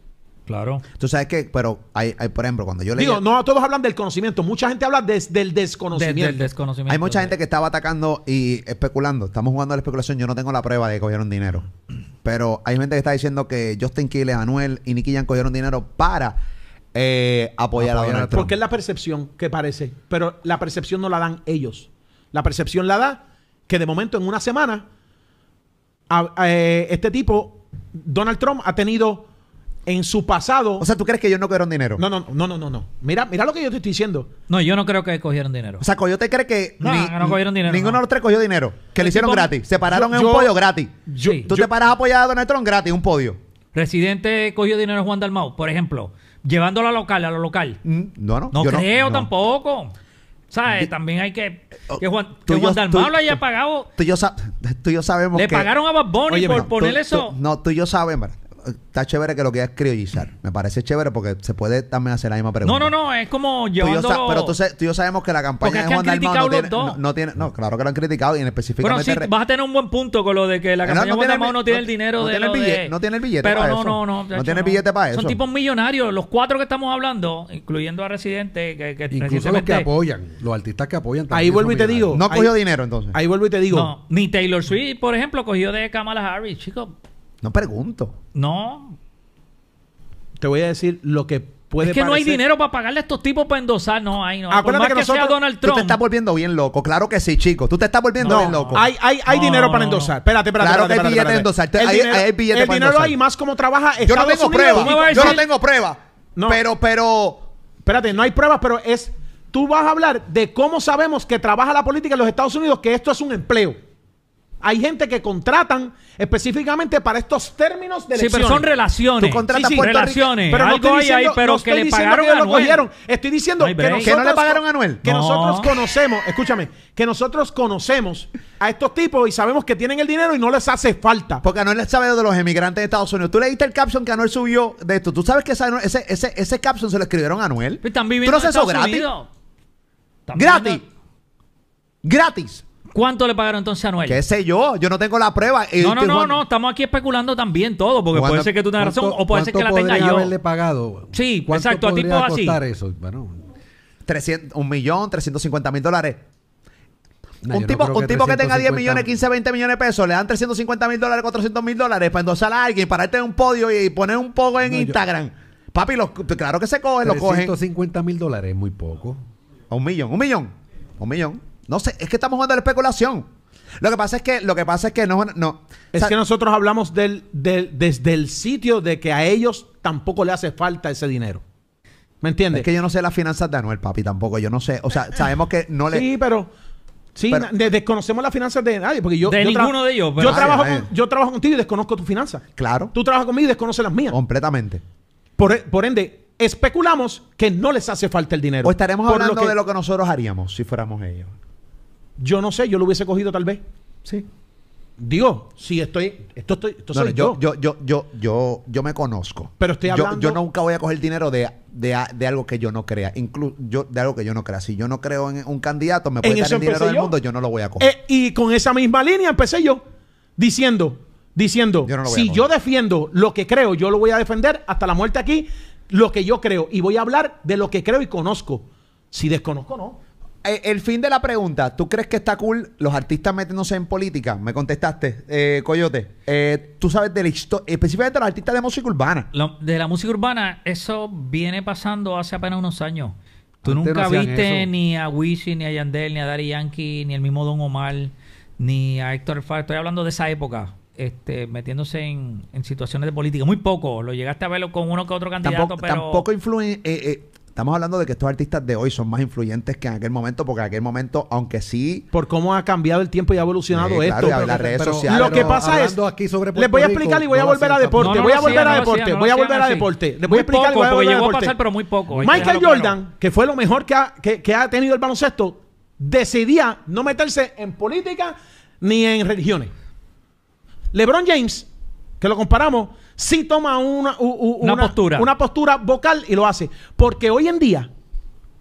Claro. Tú sabes que, pero hay, por ejemplo, cuando yo le Digo, no todos hablan del conocimiento, mucha gente habla del desconocimiento. del desconocimiento. Hay mucha gente que estaba atacando y especulando. Estamos jugando a la especulación, yo no tengo la prueba de que cogieron dinero. Pero hay gente que está diciendo que Justin Quiles, Anuel y Nicky Jan cogieron dinero para eh, apoyar, a Donald Trump. Porque es la percepción que parece, pero la percepción no la dan ellos. La percepción la da que de momento en una semana eh, este tipo, Donald Trump, ha tenido en su pasado. O sea, ¿tú crees que ellos no cogieron dinero? No, no, no, no, no, Mira, mira lo que yo te estoy diciendo. No, yo no creo que cogieron dinero. O sea, Coyote cree que No, no cogieron dinero, ninguno de los tres cogió dinero. Que le hicieron gratis. Se pararon en un podio gratis. Tú te paras apoyado en el trono gratis, un podio. Residente cogió dinero Juan Dalmau, por ejemplo, llevándolo a local, a lo local. Mm, no, no. No creo no. tampoco. ¿Sabes? También hay que. Oh, que Juan, Dalmau lo haya pagado. Tú y yo, sabemos [LAUGHS] tú sabemos Le pagaron a Bad Bunny por ponerle eso. no, tú y yo sabemos está chévere que lo quieras criollizar. Me parece chévere porque se puede también hacer la misma pregunta. No, no, no, es como llevándolo... Tú yo pero tú y yo sabemos que la campaña de es que Juan Dalmau no tiene, no, No, claro que lo han criticado y en específico vas a tener un buen punto con lo de que la eh, campaña no, de no tiene el dinero no tiene el billete, No tiene el billete Pero para no, eso. no, no. No tiene el billete para eso. Son tipos millonarios. Los cuatro que estamos hablando, incluyendo a Residente, que, que Incluso los que apoyan, los artistas que apoyan Ahí vuelvo y te digo... No cogió dinero entonces. Ahí vuelvo y te digo... ni Taylor Swift, por ejemplo, cogió de Kamala Harris, chicos. No pregunto. No. Te voy a decir lo que puede Es que no hay dinero para pagarle a estos tipos para endosar. No, hay no. Acuérdate que, sea Donald Trump. Tú te estás volviendo bien loco. Claro que sí, chico. Tú te estás volviendo bien loco. Hay, hay, hay dinero para endosar. Espérate, espérate. Claro que hay billetes para endosar. hay el dinero hay más como trabaja Estados Yo no tengo pruebas. Yo no tengo pruebas. No. Pero, pero. Espérate, no hay pruebas, pero es. Tú vas a hablar de cómo sabemos que trabaja la política en los Estados Unidos, que esto es un empleo. Hay gente que contratan específicamente para estos términos de elecciones. Sí, pero son relaciones. Tú contratas sí, relaciones. pero no estoy diciendo, ahí, pero que le pagaron a cogieron. Estoy diciendo que, no le pagaron a Anuel. Que nosotros conocemos, escúchame, que nosotros conocemos a estos tipos y sabemos que tienen el dinero y no les hace falta. Porque Anuel sabe de los emigrantes de Estados Unidos. Tú leíste el caption que Anuel subió de esto. Tú sabes que ese, ese, caption se lo escribieron a Anuel. Pero están viviendo gratis. Gratis. Gratis. ¿Cuánto le pagaron entonces a Noel? ¿Qué sé yo? Yo no tengo la prueba. no, no, este, no, Estamos aquí especulando también todo, porque puede ser que tú tengas razón o puede ser que la tenga yo. haberle pagado? Sí, exacto. A tipo así. Eso? Bueno, un millón, 350 mil dólares. un tipo, que tenga 10 millones, 15, 20 millones de pesos, le dan 350 mil dólares, 400 mil dólares para endosar a alguien, irte este en un podio y, poner un poco en Instagram. Papi, claro que se cogen, lo cogen. 350 mil dólares es muy poco. Un millón, un millón, un millón. No sé, es que estamos jugando a la especulación. Lo que pasa es que, lo que pasa es que no, no. Es que nosotros hablamos del, desde el sitio de que a ellos tampoco le hace falta ese dinero. ¿Me entiendes? Es que yo no sé las finanzas de Anuel, papi, tampoco. Yo no sé. O sea, eh, eh. sabemos que no le. Sí, pero. Sí, desconocemos las finanzas de nadie, porque yo... De ninguno de ellos. yo, ah, trabajo eh. yo trabajo contigo y desconozco tu finanzas. Claro. Tú trabajas conmigo y desconoces las mías. Completamente. Por, ende, especulamos que no les hace falta el dinero. O estaremos hablando de lo que nosotros haríamos si fuéramos ellos. Yo no sé, yo lo hubiese cogido tal vez. Sí. Digo, si estoy, esto estoy, esto soy yo, yo. Yo, yo, yo, me conozco. Pero estoy hablando. Yo, nunca voy a coger dinero de, algo que yo no crea. Inclu de algo que yo no crea. Si yo no creo en un candidato, me puede dar el dinero del mundo, yo no lo voy a coger. Eh, y con esa misma línea empecé yo, diciendo, diciendo, si yo defiendo lo que creo, yo lo voy a defender hasta la muerte aquí, lo que yo creo. Y voy a hablar de lo que creo y conozco. Si desconozco, no. Eh, el fin de la pregunta, ¿tú crees que está cool los artistas metiéndose en política? Me contestaste, eh, Coyote. Eh, tú sabes de la historia, específicamente los artistas de música urbana. de la música urbana, eso viene pasando hace apenas unos años. Tú nunca viste ni a Wisin, ni a Yandel, ni a Dari Yankee, ni el mismo Don Omar, ni a Héctor Farr. Estoy hablando de esa época. Este, metiéndose en, situaciones de política. Muy poco. Lo llegaste a verlo con uno que otro candidato, pero... Tampoco influye... Estamos hablando de que estos artistas de hoy son más influyentes que en aquel momento, porque en aquel momento, aunque sí. Por cómo ha cambiado el tiempo y ha evolucionado esto. Claro, las redes sociales. Lo que pasa es. Aquí les voy a explicar y voy a volver a deporte. voy a volver a deporte. voy a volver a deporte. Les voy a explicar y voy a volver a deporte. pasar, pero muy poco. Michael Jordan, que fue lo mejor que ha tenido el baloncesto, decidía no meterse en política ni en religiones. LeBron James, que lo comparamos, sí toma una, postura. una postura vocal y lo hace. Porque hoy en día,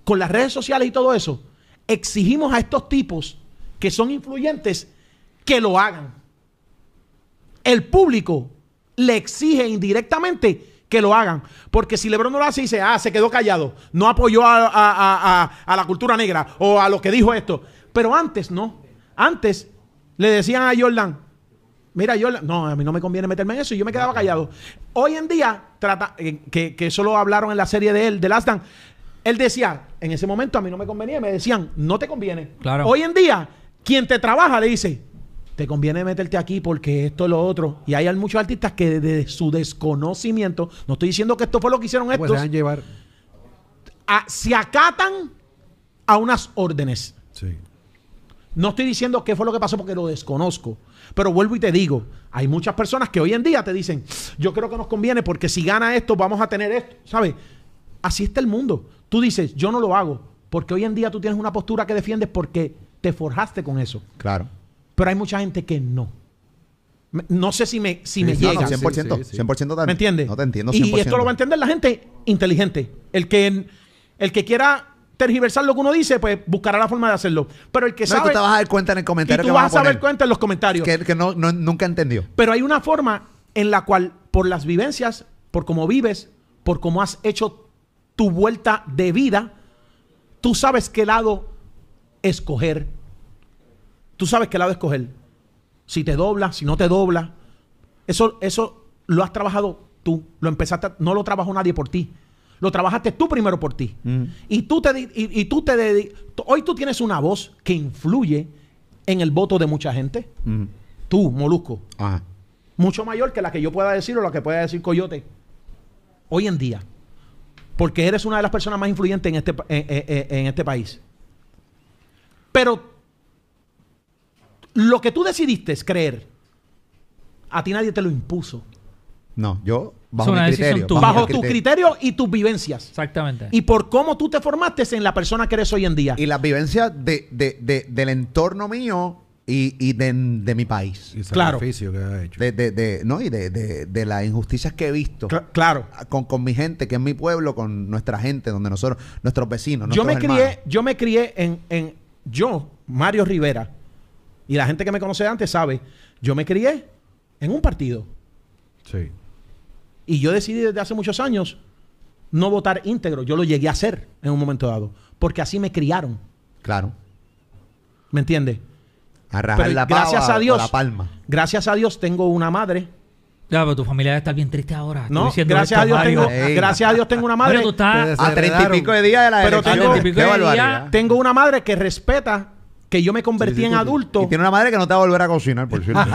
con las redes sociales y todo eso, exigimos a estos tipos que son influyentes que lo hagan. El público le exige indirectamente que lo hagan. Porque si Lebron no lo hace dice, ah, se quedó callado, no apoyó a, a, a, la cultura negra o a lo que dijo esto. Pero antes no. Antes le decían a Jordan, Mira, yo, no, a mí no me conviene meterme en eso y yo me quedaba callado. Hoy en día, trata, eh, que, eso lo hablaron en la serie de él, de Last él decía, en ese momento a mí no me convenía, me decían, no te conviene. Claro. Hoy en día, quien te trabaja le dice, te conviene meterte aquí porque esto, lo otro. Y hay muchos artistas que desde su desconocimiento, no estoy diciendo que esto fue lo que hicieron pues estos, se, llevar. acatan a unas órdenes. Sí. No estoy diciendo qué fue lo que pasó porque lo desconozco. Pero vuelvo y te digo, hay muchas personas que hoy en día te dicen, yo creo que nos conviene porque si gana esto vamos a tener esto, ¿sabes? Así está el mundo. Tú dices, yo no lo hago, porque hoy en día tú tienes una postura que defiendes porque te forjaste con eso. Claro. Pero hay mucha gente que no. No sé si me, si llega. 100%, 100% ¿Me entiendes? No te entiendo Y esto lo va a entender la gente inteligente. El que, el que quiera tergiversar lo que uno dice, pues buscará la forma de hacerlo. Pero el que sabe. te vas a dar cuenta en el comentario. vas, a, cuenta en los comentarios. Que, no, nunca entendió. Pero hay una forma en la cual, por las vivencias, por cómo vives, por cómo has hecho tu vuelta de vida, tú sabes qué lado escoger. Tú sabes qué lado escoger. Si te dobla, si no te dobla. Eso, eso lo has trabajado tú. Lo empezaste, no lo trabajó nadie por ti. Lo trabajaste tú primero por ti. Mm. Y tú te y, tú te hoy tú tienes una voz que influye en el voto de mucha gente. Mm. Tú, Molusco. Mucho mayor que la que yo pueda decir o la que pueda decir Coyote. Hoy en día. Porque eres una de las personas más influyentes en este, eh, eh, eh, en este país. Pero lo que tú decidiste es creer. A ti nadie te lo impuso. No, yo bajo criterio. Bajo, y tus vivencias. Exactamente. Y por cómo tú te formaste en la persona que eres hoy en día. Y las vivencias de, del entorno mío y, de, mi país. Y el claro. que hecho. no, y de, las injusticias que he visto. claro. Con, mi gente, que es mi pueblo, con nuestra gente, donde nosotros, nuestros vecinos. Yo me crié, yo me crié en, en. Yo, Mario Rivera, y la gente que me conoce antes sabe, yo me crié en un partido. Sí. Y yo decidí desde hace muchos años no votar íntegro. Yo lo llegué a hacer en un momento dado. Porque así me criaron. Claro. ¿Me entiendes? gracias a Dios, Gracias a Dios tengo una madre. Ya, pero tu familia está bien triste ahora. No, gracias a, Dios tengo, gracias a Dios tengo una madre. a treinta y pico de días de la pero tengo una madre que respeta que yo me convertí en adulto. Y tiene una madre que no te va a volver a cocinar, por cierto.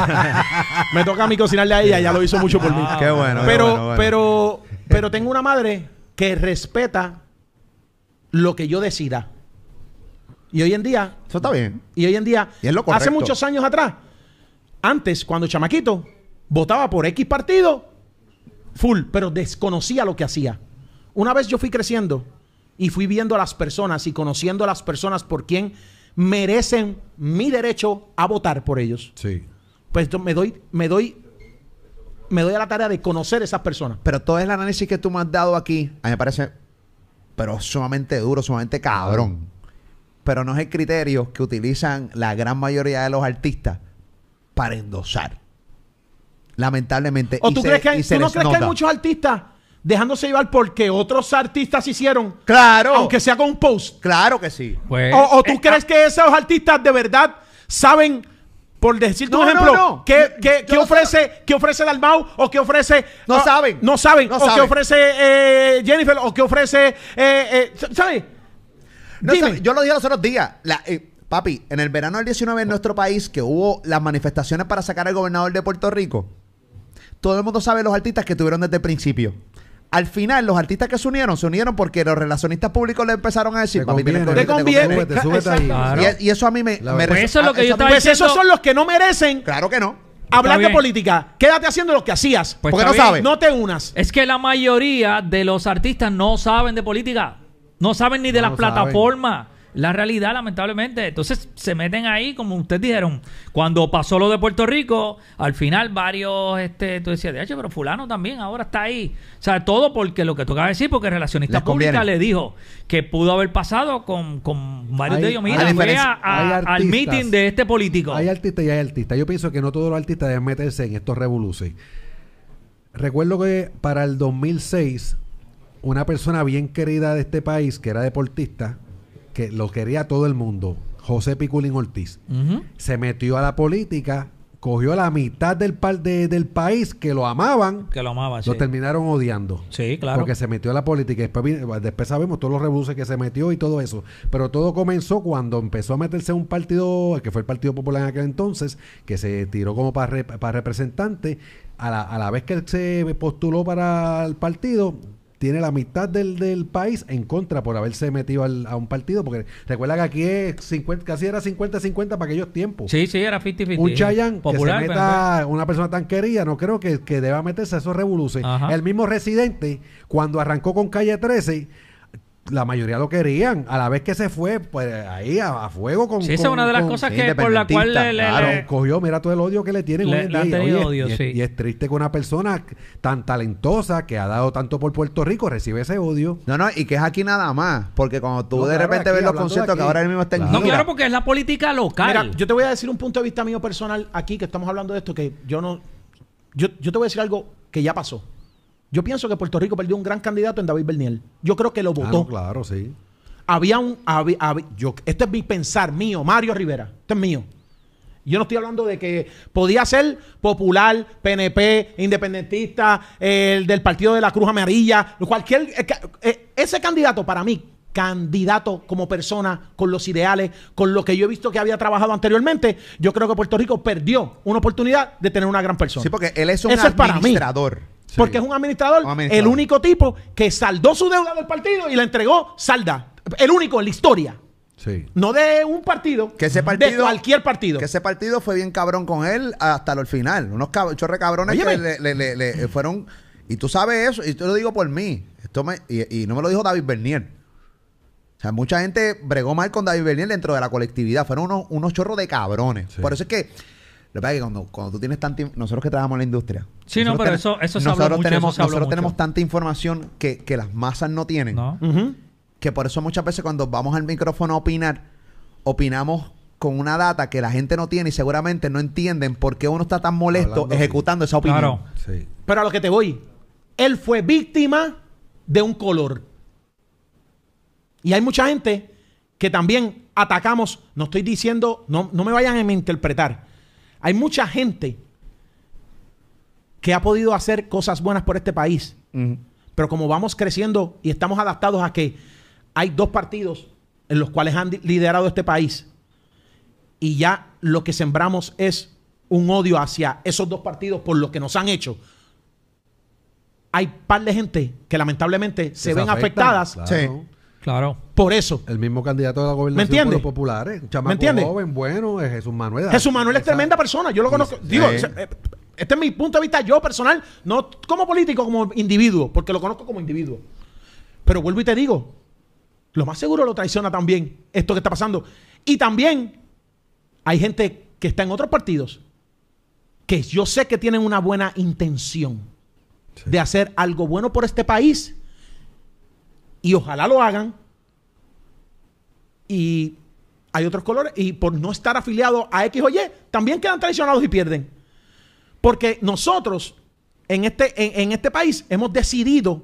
[LAUGHS] me toca a mí cocinarle a ella, ya lo hizo mucho por mí. Ah, qué bueno. Pero, pero, pero tengo una madre que respeta lo que yo decida. Y hoy en día. Eso está bien. Y hoy en día. es lo hace muchos años atrás. Antes, cuando Chamaquito votaba por X partido, full, pero desconocía lo que hacía. Una vez yo fui creciendo y fui viendo a las personas y conociendo a las personas por quién merecen mi derecho a votar por ellos. Sí. Pues me doy, me doy, me doy a la tarea de conocer esas personas. Pero todo el análisis que tú me has dado aquí, a mí me parece, pero sumamente duro, sumamente cabrón. Pero no es el criterio que utilizan la gran mayoría de los artistas para endosar. Lamentablemente. ¿O tú crees no crees que hay muchos artistas dejándose llevar porque otros artistas hicieron. Claro. Aunque sea con un post. Claro que sí. Pues, o, tú eh, ah. crees que esos artistas de verdad saben, por decirte un ejemplo, ¿qué, qué, ofrece, ofrece Dalmau o qué ofrece. No ah, saben. No saben. o qué ofrece eh, Jennifer o qué ofrece. ¿Sabes? Eh, sabe. Yo lo dije los otros días. papi, en el verano del 19 en nuestro país, que hubo las manifestaciones para sacar al gobernador de Puerto Rico todo el mundo sabe los artistas que tuvieron desde el principio al final los artistas que se unieron se unieron porque los relacionistas públicos le empezaron a decir te conviene, te e-, Y, eso a mí me, pues eso es lo que yo esos son los que no merecen claro que no hablar de política quédate haciendo lo que hacías pues porque no sabes no te unas es que la mayoría de los artistas no saben de política no saben ni de las plataformas la realidad, lamentablemente. Entonces se meten ahí, como ustedes dijeron, cuando pasó lo de Puerto Rico, al final varios, este, tú decías, de hecho, pero fulano también ahora está ahí. O sea, todo porque lo que tú acabas de decir, porque relacionista pública le dijo que pudo haber pasado con, varios de ellos. Mira, al meeting de este político. Hay artistas y hay artistas. Yo pienso que no todos los artistas deben meterse en estos revoluciones. Recuerdo que para el 2006, una persona bien querida de este país, que era deportista, que lo quería todo el mundo, José Piculín Ortiz, se metió a la política, cogió la mitad del, del país que lo amaban. Que lo amaban, Lo terminaron odiando. Sí, claro. Porque se metió a la política. Después, después sabemos todos los rebuses que se metió y todo eso. Pero todo comenzó cuando empezó a meterse un partido, que fue el Partido Popular en aquel entonces, que se tiró como para, para representante. A la, a la vez que él se postuló para el partido, tiene la mitad del, del país en contra por haberse metido a un partido. Porque recuerda que aquí es 50, casi era 50-50 para aquellos tiempos. Sí, sí, era 50-50. Un chayán una persona tan querida, no creo que, que deba meterse a esos revoluciones. El mismo residente, cuando arrancó con calle 13 la mayoría lo querían. A la vez que se fue, pues ahí a, fuego con. Sí, esa es una de las cosas que por la cual le, claro, cogió, mira todo el odio que le tienen. y, es, triste que una persona tan talentosa que ha dado tanto por Puerto Rico recibe ese odio. No, no, y que es aquí nada más. Porque cuando tú de repente ves los conciertos que ahora mismo están. Claro. No, claro, porque es la política local. yo te voy a decir un punto de vista mío personal aquí, que estamos hablando de esto, que yo no. Yo, yo te voy a decir algo que ya pasó. Yo pienso que Puerto Rico perdió un gran candidato en David Bernier. Yo creo que lo votó. claro, sí. Había un. yo, este es mi pensar mío, Mario Rivera. Este es mío. Yo no estoy hablando de que podía ser popular, PNP, independentista, el del Partido de la Cruz Amarilla, cualquier. Eh, eh, ese candidato para mí candidato como persona, con los ideales, con lo que yo he visto que había trabajado anteriormente, yo creo que Puerto Rico perdió una oportunidad de tener una gran persona. Sí, porque él es un administrador. Porque es un administrador, el único tipo que saldó su deuda del partido y la entregó salda. El único en la historia. Sí. No de un partido, de cualquier partido. Que ese partido fue bien cabrón con él hasta el final. Unos chorre cabrones que le, eh, fueron... Y tú sabes eso, y te lo digo por mí. Esto y, y no me lo dijo David Bernier. O sea, mucha gente bregó mal con David Bernier dentro de la colectividad. Fueron unos, chorros de cabrones. Por eso es que. Lo que pasa es que cuando, cuando tú tienes tanta... Nosotros que trabajamos en la industria. Sí, no, pero eso, eso se nosotros mucho, tenemos, Nosotros tenemos tanta información que, las masas no tienen. Que por eso muchas veces cuando vamos al micrófono a opinar, opinamos con una data que la gente no tiene y seguramente no entienden por qué uno está tan molesto ejecutando esa opinión. Claro. Pero a lo que te voy. Él fue víctima de un color. Y hay mucha gente que también atacamos, no estoy diciendo, no, no me vayan a interpretar. Hay mucha gente que ha podido hacer cosas buenas por este país. Pero como vamos creciendo y estamos adaptados a que hay dos partidos en los cuales han liderado este país y ya lo que sembramos es un odio hacia esos dos partidos por lo que nos han hecho. Hay par de gente que lamentablemente se, ven afectadas Claro. Por eso. El mismo candidato de la gobernación los populares. Un chamaco joven, bueno, es Jesús Manuel. Jesús Manuel es tremenda persona. Yo lo conozco. Eh, este es mi punto de vista yo personal, no como político, como individuo, porque lo conozco como individuo. Pero vuelvo y te digo, lo más seguro lo traiciona también esto que está pasando. Y también hay gente que está en otros partidos que yo sé que tienen una buena intención de hacer algo bueno por este país y ojalá lo hagan. Y hay otros colores y por no estar afiliado a X o Y, también quedan traicionados y pierden. Porque nosotros en este, en, este país hemos decidido,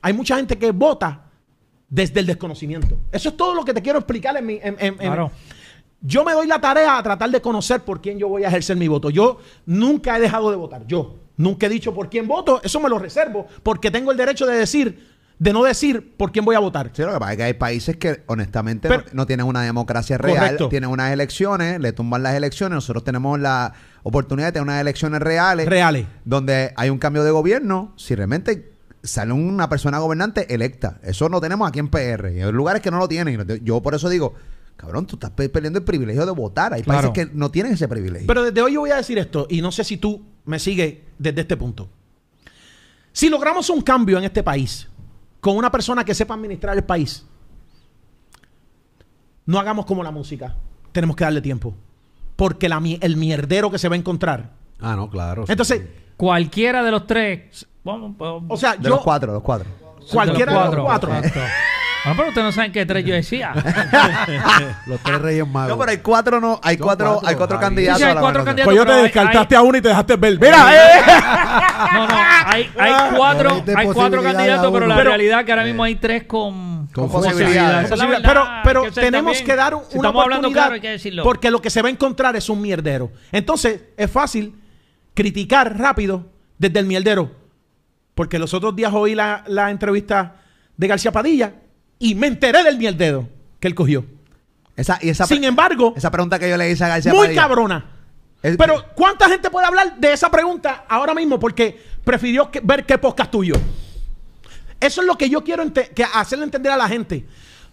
hay mucha gente que vota desde el desconocimiento. Eso es todo lo que te quiero explicar en mi... claro. Yo me doy la tarea a tratar de conocer por quién yo voy a ejercer mi voto. Yo nunca he dejado de votar. Yo nunca he dicho por quién voto. Eso me lo reservo porque tengo el derecho de decir, de no decir por quién voy a votar. Sí, lo que pasa es que hay países que honestamente no, tienen una democracia real, tienen unas elecciones, le tumban las elecciones, nosotros tenemos la oportunidad de tener unas elecciones reales. Reales. Donde hay un cambio de gobierno, si realmente sale una persona gobernante electa. Eso no tenemos aquí en PR. Hay lugares que no lo tienen. Yo por eso digo, cabrón, tú estás perdiendo el privilegio de votar. Hay países que no tienen ese privilegio. Pero desde hoy yo voy a decir esto, y no sé si tú me sigues desde este punto. Si logramos un cambio en este país, con una persona que sepa administrar el país. No hagamos como la música. Tenemos que darle tiempo. Porque el mierdero que se va a encontrar. Ah, no, claro. Entonces. Cualquiera de los tres. Vamos, O sea, de Los cuatro, los cuatro. Cualquiera De los cuatro [LAUGHS] Bueno, pero ustedes no saben qué tres yo decía. [LAUGHS] Los tres reyes magos. No, pero hay cuatro, no, hay cuatro, hay cuatro candidatos. Sí, hay a la cuatro candidatos. Pues yo te descartaste a uno y te dejaste ver. ¡Mira! Eh. [LAUGHS] No, no, hay, hay ah. cuatro, hay cuatro candidatos, pero la realidad es que ahora eh. mismo hay tres con, Con posibilidades. pero pero tenemos que dar un- una estamos hablando oportunidad porque lo que se va a encontrar es un mierdero. Entonces, es fácil criticar rápido desde el mierdero. Porque los otros días oí la, la entrevista de García Padilla y me enteré del dedo que él cogió. Esa, y esa Sin embargo, esa pregunta que yo le hice a García Muy cabrona. Pero ¿cuánta gente puede hablar de esa pregunta ahora mismo? Porque prefirió ver qué podcast tuyo. Eso es lo que yo quiero hacerle entender a la gente.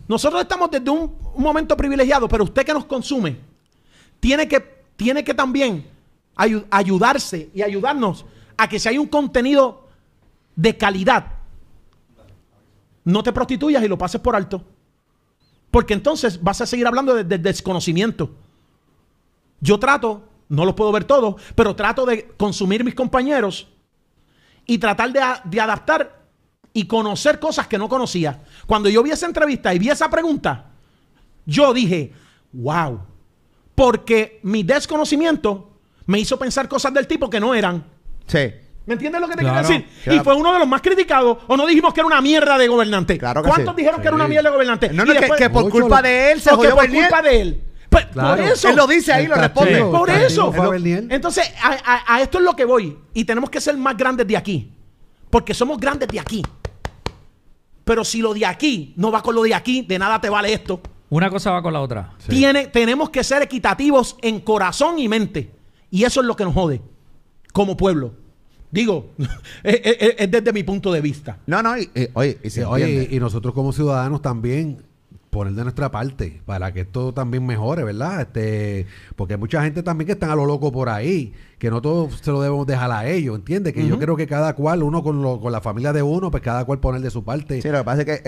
Nosotros estamos desde un, momento privilegiado, pero usted que nos consume tiene que, tiene que también ayudarse y ayudarnos a que si hay un contenido de calidad no te prostituyas y lo pases por alto. Porque entonces vas a seguir hablando de, desconocimiento. Yo trato, no los puedo ver todos, pero trato de consumir mis compañeros y tratar de, de adaptar y conocer cosas que no conocía. Cuando yo vi esa entrevista y vi esa pregunta, yo dije, wow, porque mi desconocimiento me hizo pensar cosas del tipo que no eran. Sí. ¿Me entiendes lo que te quiero decir? Y fue uno de los más criticados. O no dijimos que era una mierda de gobernante. ¿Cuántos dijeron que era una mierda de gobernante? que, por culpa de él se pues, jodió por culpa de él. por eso. Él lo dice ahí, lo responde. por eso. Entonces, a, esto es lo que voy. Y tenemos que ser más grandes de aquí. Porque somos grandes de aquí. Pero si lo de aquí no va con lo de aquí, de nada te vale esto. Una cosa va con la otra. Tiene, tenemos que ser equitativos en corazón y mente. Y eso es lo que nos jode como pueblo. Digo, [LAUGHS] es, desde mi punto de vista. No, no, y, eh, oye, eh, nosotros como ciudadanos también poner de nuestra parte para que esto también mejore, ¿verdad? Este, porque hay mucha gente también que están a lo loco por ahí, que no todo se lo debemos dejar a ellos, ¿entiendes? Que yo creo que cada cual, uno con, lo, con la familia de uno, pues cada cual poner de su parte. Sí, lo que pasa es que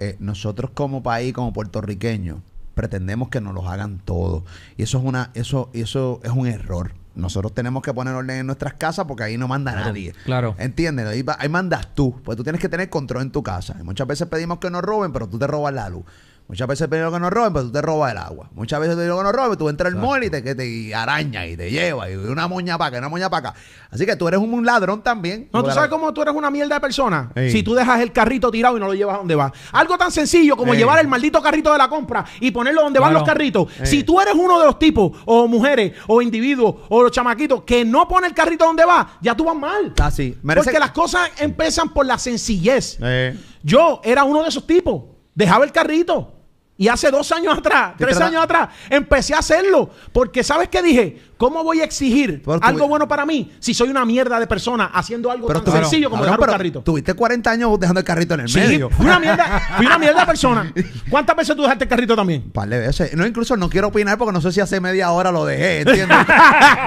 eh, nosotros como país, como puertorriqueños, pretendemos que nos los hagan todos. Y eso es una, eso, eso es un error nosotros tenemos que poner orden en nuestras casas porque ahí no manda nadie. Claro. ¿Entiendes? Ahí, mandas tú. Pues tú tienes que tener control en tu casa. Y muchas veces pedimos que nos roben, pero tú te robas la luz. Muchas veces primero que no roben, pero pues tú te robas el agua. Muchas veces digo que no roben, pues tú entras al mall y te, que te y araña y te lleva y una moña para acá, una moña para acá. Así que tú eres un, ladrón también. No, tú sabes cómo tú eres una mierda de persona. Si tú dejas el carrito tirado y no lo llevas a donde va. Algo tan sencillo como llevar el maldito carrito de la compra y ponerlo donde van los carritos. Si tú eres uno de los tipos, o mujeres, o individuos, o los chamaquitos que no pone el carrito donde va, ya tú vas mal. Así. Ah, Merece... Porque las cosas empiezan por la sencillez. Eh. Yo era uno de esos tipos. Dejaba el carrito. Y hace dos años atrás, tres años atrás, empecé a hacerlo. Porque, ¿sabes qué dije? ¿Cómo voy a exigir algo bueno para mí si soy una mierda de persona haciendo algo tan sencillo como dejar un carrito? Tuviste 40 años dejando el carrito en el medio. Fui una mierda, fui una mierda de persona. [LAUGHS] ¿Cuántas veces tú dejaste el carrito también? de veces. No, incluso no quiero opinar porque no sé si hace media hora lo dejé, ¿entiendes?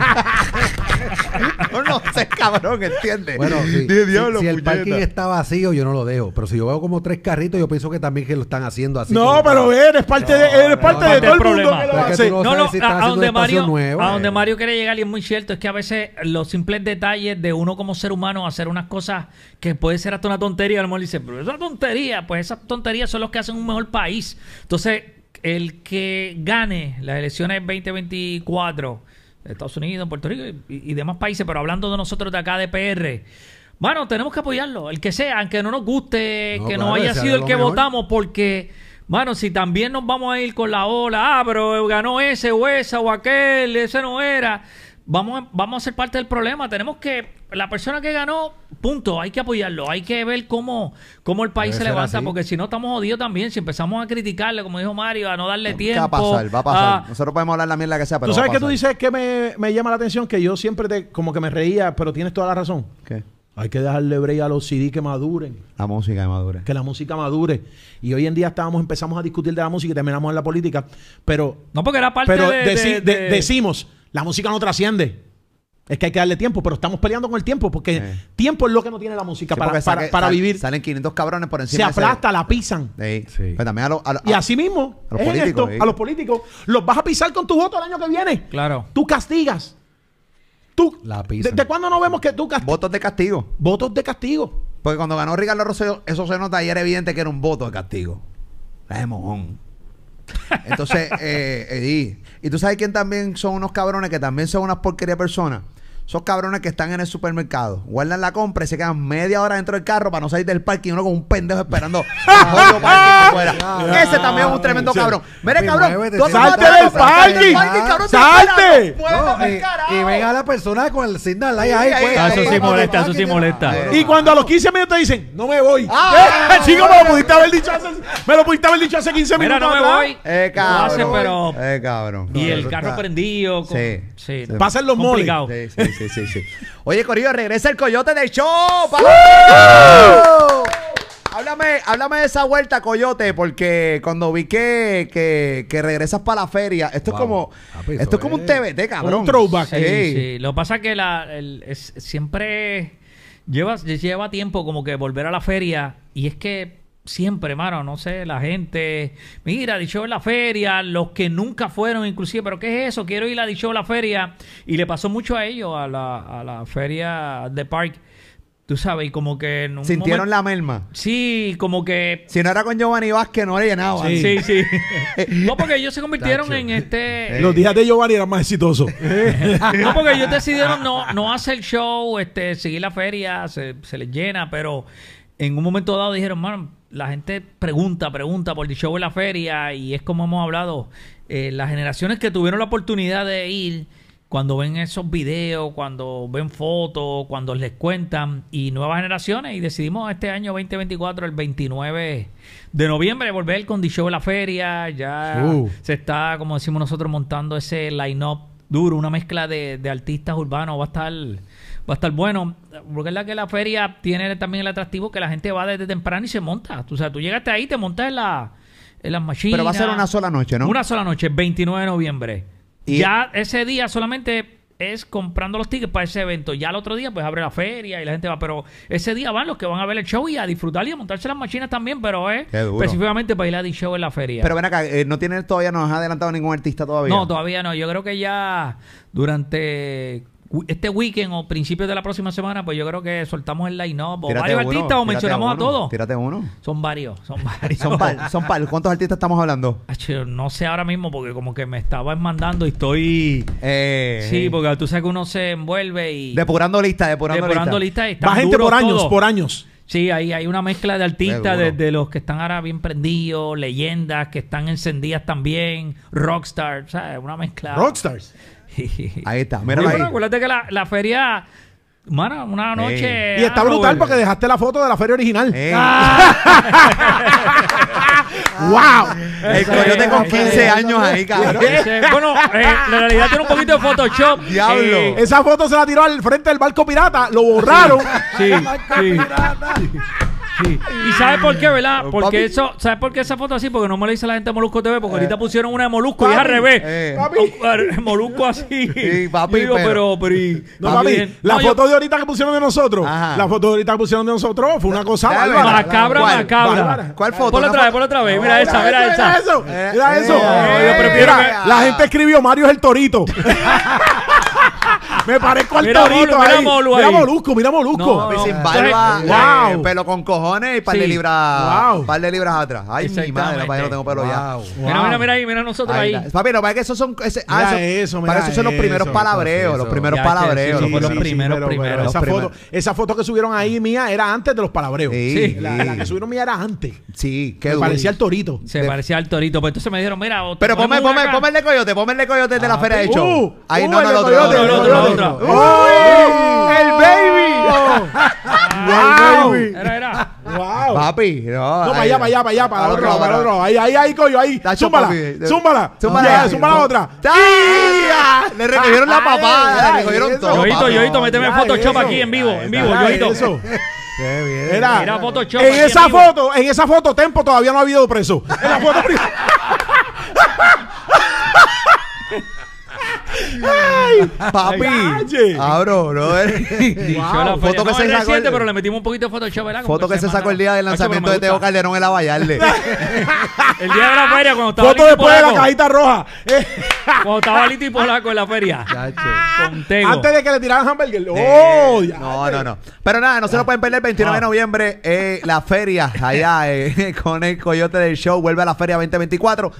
[LAUGHS] [LAUGHS] no, no sé. Bueno, si, el parking está vacío, yo no lo dejo. Pero si yo veo como tres carritos, yo pienso que también que lo están haciendo así. No, pero eres es parte de todo el mundo a, donde Mario, quiere llegar, y es muy cierto, es que a veces los simples detalles de uno como ser humano hacer unas cosas que puede ser hasta una tontería, a lo mejor dice, pero es una tontería, pues esas tonterías son los que hacen un mejor país. Entonces, el que gane las elecciones 2024 Estados Unidos, Puerto Rico y, demás países, pero hablando de nosotros de acá de PR. Bueno, tenemos que apoyarlo, el que sea, aunque no nos guste, que no haya sido el que votamos, porque, bueno, si también nos vamos a ir con la ola, ah, pero ganó ese o esa o aquel, ese no era, vamos, vamos a ser parte del problema, tenemos que la persona que ganó, punto, hay que apoyarlo, hay que ver cómo, cómo el país se levanta, porque si no estamos jodidos también, si empezamos a criticarle, como dijo Mario, a no darle tiempo. Va a pasar, va a pasar. Nosotros podemos hablar la mierda que sea, pero. ¿Tú sabes que tú dices que me, llama la atención? Que yo siempre te, como que me reía, pero tienes toda la razón. ¿Qué? Hay que dejarle break a los CD que maduren. La música que madure. Que la música madure. Y hoy en día estábamos, empezamos a discutir de la música y terminamos en la política. Pero. No, porque era parte decimos, la música no trasciende. Es que hay que darle tiempo, pero estamos peleando con el tiempo porque tiempo es lo que no tiene la música para, para, vivir. Salen 500 cabrones por encima. Se aplasta, la pisan. Pues y así mismo, a los, políticos, los vas a pisar con tu voto el año que viene. Claro. Tú castigas. Tú, la ¿Desde cuándo no vemos que tú castigas? Votos de castigo. Votos de castigo. Porque cuando ganó Ricardo Rosselló, eso se nota y era evidente que era un voto de castigo. Es mojón. Entonces, [LAUGHS] eh, y, tú sabes quién también son unos cabrones que también son unas porquería personas esos cabrones que están en el supermercado, guardan la compra y se quedan media hora dentro del carro para no salir del parking uno con un pendejo esperando. Ese también es un tremendo cabrón. Mire, cabrón, salte del parking. Salte. Y venga la persona con el signal ahí, ahí. Eso sí molesta, eso sí molesta. Y cuando a los 15 minutos dicen, no me voy. Chico, me lo pudiste haber dicho hace, me lo pudiste haber dicho hace 15 minutos. Mira, no me voy. Eh, cabrón. cabrón. Y el carro prendido. Sí. Sí. en los moles. Oye, Corillo, regresa el coyote del show. Háblame, de esa vuelta, Coyote, porque cuando vi que, que, regresas para la feria, esto es como ah, pues, esto es como un TBT, cabrón. Un throwback. Sí, Lo que pasa es que la, siempre lleva, lleva tiempo como que volver a la feria y es que siempre, mano, no sé, la gente, mira, dicho la feria, los que nunca fueron inclusive, pero ¿qué es eso? Quiero ir a dicho la feria. Y le pasó mucho a ellos, a la, feria de Park. Tú sabes, y como que... En Sintieron la merma. Sí, como que... Si no era con Giovanni Vázquez, no le llenaba. Sí, sí. [LAUGHS] no, porque ellos se convirtieron en este... Eh. Los días de Giovanni eran más exitosos. [LAUGHS] no, porque ellos decidieron no, no hacer show, este, seguir la feria, se, se les llena, pero en un momento dado dijeron, mano, la gente pregunta, pregunta por el show la feria y es como hemos hablado, eh, las generaciones que tuvieron la oportunidad de ir, cuando ven esos videos, cuando ven fotos, cuando les cuentan y nuevas generaciones y decidimos este año 2024, el 29 de noviembre, volver con The Show la feria, ya uh. se está, como decimos nosotros, montando ese line-up duro, una mezcla de, de artistas urbanos, va a estar va a estar bueno. Porque es la que la feria tiene también el atractivo que la gente va desde temprano y se monta. O sea, tú llegaste ahí, te montas en, la, las máquinas. Pero va a ser una sola noche, ¿no? Una sola noche, 29 de noviembre. ¿Y ya ese día solamente es comprando los tickets para ese evento. Ya el otro día, pues abre la feria y la gente va. Pero ese día van los que van a ver el show y a disfrutar y a montarse las máquinas también. Pero es específicamente para ir a show en la feria. Pero ven acá, eh, ¿no tiene todavía, nos ha adelantado ningún artista todavía? No, todavía no. Yo creo que ya durante este weekend o principios de la próxima semana, pues yo creo que soltamos el line-up. varios artistas o mencionamos a todos. Tírate uno. Son varios, son [LAUGHS] varios. son par, ¿Cuántos artistas estamos hablando? no sé ahora mismo porque como que me estabas mandando y estoy... Eh. sí, porque tú sabes que uno se envuelve y... Depurando lista, depurando, depurando lista. lista Más gente por años, por años. Sí, hay, hay una mezcla de artistas, desde los que están ahora bien prendidos, leyendas que están encendidas también, rockstars, Una mezcla. Rockstars. [LAUGHS] Ahí está, mira ahí. acuérdate que la, la feria... Mano, una noche. Y está brutal porque dejaste la foto de la feria original. ¡Wow! [LAUGHS] Ah. El eh, tengo con 15 años ahí, cabrón. Eh, bueno, eh, la realidad tiene un poquito de Photoshop. Diablo. Esa foto se la tiró al frente del barco pirata, lo borraron. sí. ¿Y sabe por qué, verdad? Porque eso, ¿sabe por qué esa foto así? Porque no me la hice la gente de Molusco TV, porque ahorita eh. pusieron una de Molusco y es al revés. Eh. Oh, eh, Molusco así. Sí, papi, pero, pero, No, papi, la foto de ahorita que pusieron de nosotros, la foto de ahorita que pusieron de nosotros fue una cosa la bárbara. Macabra, ¿Cuál? ¿Cuál foto? por otra vez, por otra vez. Mira esa, mira esa. Mira eso. La gente escribió Mario es el torito. [LAUGHS] Me parezco al torito Mira Mira Molusco, mira Molusco. sin barba, wow. Eh, eh, pelo con cojones y par de libras, wow. par de libras atrás. Ay, mi madre, para no tengo pelo wow. ya. Mira, mira, mira ahí, mira nosotros ahí. Papi, no, para que esos son ese, ah, para eso, son los primeros palabreos, los primeros palabreos, los primeros primeros. Esa foto, esa que subieron ahí mía era antes de los palabreos. Sí, la que subieron mía era antes. Sí, que parecía al torito. Se parecía al torito, pues entonces me dijeron, mira, pero ponme, ponme, ponme el coyote, ponme el de coyote de la ah, feria de hecho. Uh, ahí uh, no, no, no, no, ¡Uy! ¡Oh! ¡Oh! ¡El baby! [LAUGHS] ¡Wow! Era, era. ¡Wow! Papi, no. para allá, para allá, para allá, para otro para el otro Ahí, ahí, ahí, coño, ahí. Zúmbala, zúmbala. Zúmbala, zúmbala otra. Le recogieron la papá! le recogieron todo. Yoito, Yoito, méteme Photoshop aquí en vivo, en vivo, Yoito. Qué Era, Mira Photoshop en esa foto, en esa foto Tempo todavía no ha habido preso. En la foto [LAUGHS] ¡Ay! ¡Papi! Abro, ah, brother. [LAUGHS] Foto que se sacó el- pero le metimos un poquito de Photoshop, Foto que se sacó el día del lanzamiento de Teo Calderón en la Vallarde. [LAUGHS] El día de la feria, cuando estaba Foto después de la cajita roja. Cuando estaba Lito y Polaco en la feria. [LAUGHS] antes de que le tiraran hamburger. ¡Oh! No, no, no. Pero nada, no se lo pueden perder. El 29 de ah. noviembre, eh, la feria allá eh, con el Coyote del Show. Vuelve a la feria 2024.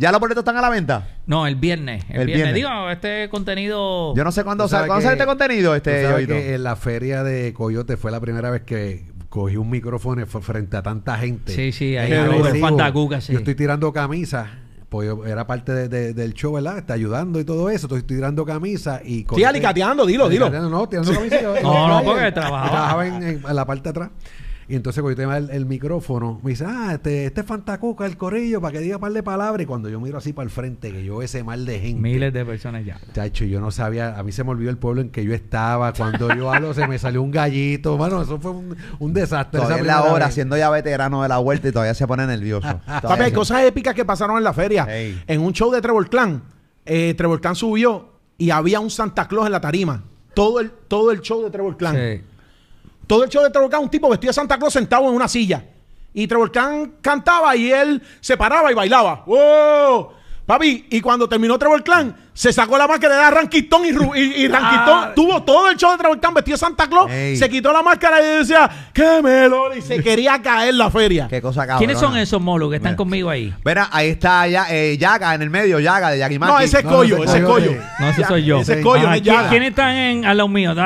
¿Ya los boletos están a la venta? No, el viernes. El, viernes. Digo, este contenido. Yo no sé cuándo sale, ¿cuándo sale este contenido. Este, en la feria de Coyote fue la primera vez que cogí un micrófono frente a tanta gente. Sí, sí, ahí Fantacuca, sí. Yo estoy tirando camisas pues era parte del show, ¿verdad? Está ayudando y todo eso. Estoy tirando camisas y... Sí, alicateando, dilo, dilo. No, tirando camisa. no, no, porque trabajaba. Trabajaba en la parte de atrás. Y entonces cuando yo tengo el, micrófono, me dice, ah, este, este Fantacuca, el corillo, para que diga un par de palabras. Y cuando yo miro así para el frente, que yo ese mal de gente. Miles de personas ya. Chacho, yo no sabía, a mí se me olvidó el pueblo en que yo estaba. Cuando yo hablo, se me salió un gallito. Bueno, eso fue un, desastre. Todavía la hora, siendo ya veterano de la vuelta y todavía se pone nervioso. [LAUGHS] Papi, hay cosas épicas que pasaron en la feria. En un show de Trevor Clan, eh, Trevor Clan subió y había un Santa Claus en la tarima. Todo el, todo el show de Trevor Clan. Sí. Todo el show de Trevor un tipo vestido de Santa Claus sentado en una silla. Y Trevolcán cantaba y él se paraba y bailaba. ¡Wow! Papi, y cuando terminó Trevor Clan, se sacó la máscara de Rankitón y, y, ah. tuvo todo el show de Trevor Clan vestido Santa Claus, se quitó la máscara y decía, ¡qué melón! Y se quería caer la feria. Qué cosa ¿Quiénes son esos molus que están conmigo ahí? Verá, ahí está ya, eh, Yaga en el medio, Yaga de Yagimán. No, ese es Coyo, ese es Coyo. No, ese soy yo. Ese es Coyo, no están en- los míos? no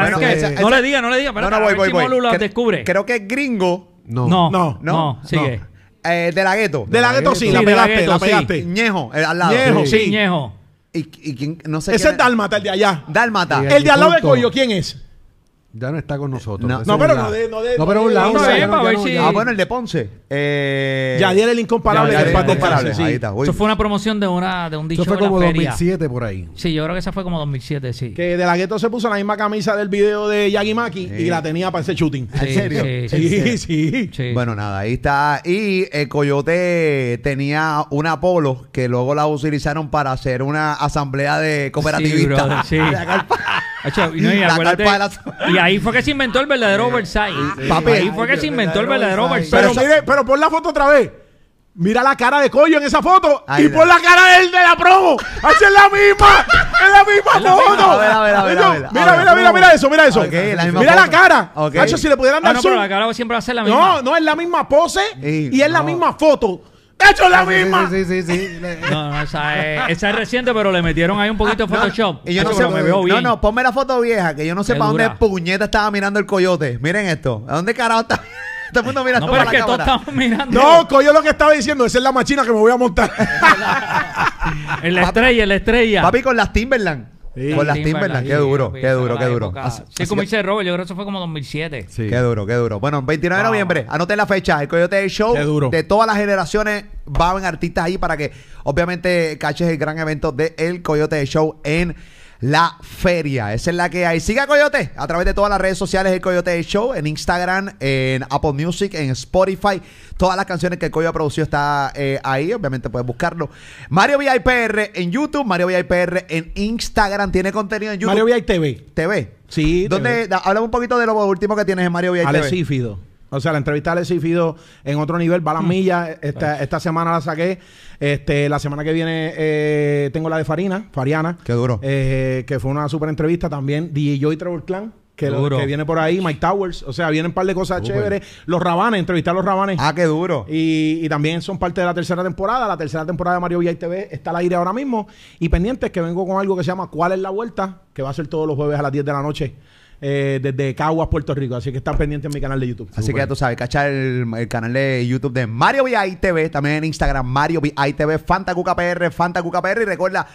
le diga, no le diga. No, no, a voy, voy, voy. descubre. Creo que es gringo. No. No, no, no, no, sigue. Eh, de la gueto. De la gueto, sí, la la pegaste, la Ñejo, al lado. Ñejo, sí. Ñejo. ¿Y, y quién? No sé Ese es Dálmata, el de allá. Dálmata. El de al lado de Coyo, ¿quién es? Ya no está con nosotros. No, pero no de, no de. No, pero un lado. Ah, bueno, el de Ponce. Eh... Ya el incomparable. el incomparable. Ahí está. Eso fue una promoción de, una, de un dicho. Eso fue de como 2007 por ahí. Sí, yo creo que esa fue como 2007, sí. Que de la gueto se puso la misma camisa del video de Yagimaki y la tenía para ese shooting. ¿En serio? [LAUGHS] Sí sí, Bueno, nada, ahí está. Y el eh, Coyote tenía una polo que luego la utilizaron para hacer una asamblea de cooperativistas. Sí, [LAUGHS] Ah, y, ahí fue que se inventó el verdadero Versailles. Papi, ahí fue que se inventó el verdadero Versailles. Pero, mire, pero pon la foto otra vez. Mira la cara de Coyo en esa foto y por pon la cara de él de la promo. es la misma, es la misma foto. Mira, mira, mira, mira eso, mira eso. la mira la cara. si le pudieran ah, dar no, No, no es la misma pose y es la misma foto la misma. No, no, esa es, esa es reciente, pero le metieron ahí un poquito de Photoshop. y yo no, sé, me veo bien. no, no, ponme la foto vieja, que yo no sé para dónde puñeta estaba mirando el coyote. Miren esto. ¿A dónde carajo está? [LAUGHS] Todo mundo No, pero es que todos estamos mirando. No, coño, lo que estaba diciendo, esa es la machina que me voy a montar. En [LAUGHS] la estrella, en la estrella. Papi, con las Timberland con las verdad, qué duro, qué duro, qué duro. sí, como yo creo que eso fue como 2007. Sí. Qué duro, qué duro. Bueno, 29 de noviembre, anoten la fecha, el Coyote de Show. Qué duro. De todas las generaciones van artistas ahí para que, obviamente, caches el gran evento de Coyote de Show en la feria. Esa es la que hay. Siga Coyote a través de todas las redes sociales El Coyote Show, en Instagram, en Apple Music, en Spotify. Todas las canciones que el Coyote ha producido está eh, ahí. Obviamente puedes buscarlo. Mario VIPR en YouTube, Mario VIPR en Instagram. Tiene contenido en YouTube. Mario VIPR TV. TV. Sí. ¿Dónde, TV. un poquito de lo último que tienes en Mario VIPR. O sea, la entrevista de Alexis Fido en otro nivel, va a hmm. eh, Esta, semana la saqué. Este, la semana que viene eh, tengo la de Farina, Fariana. Qué duro. Eh, que fue una súper entrevista también. DJ Joy Trevor Clan. Que, que, viene por ahí, Mike Towers. O sea, vienen un par de cosas chéveres. Los Rabanes, entrevistar a los Rabanes. Ah, qué duro. Y, y, también son parte de la tercera temporada. La tercera temporada de Mario Villay TV está al aire ahora mismo. Y pendientes que vengo con algo que se llama ¿Cuál es la vuelta? Que va a ser todos los jueves a las 10 de la noche eh, desde Caguas, Puerto Rico. Así que están pendientes en mi canal de YouTube. Así que ya tú sabes, cachar el, canal de YouTube de Mario VI TV, también en Instagram, Mario VI TV, Fanta PR, Y recuerda,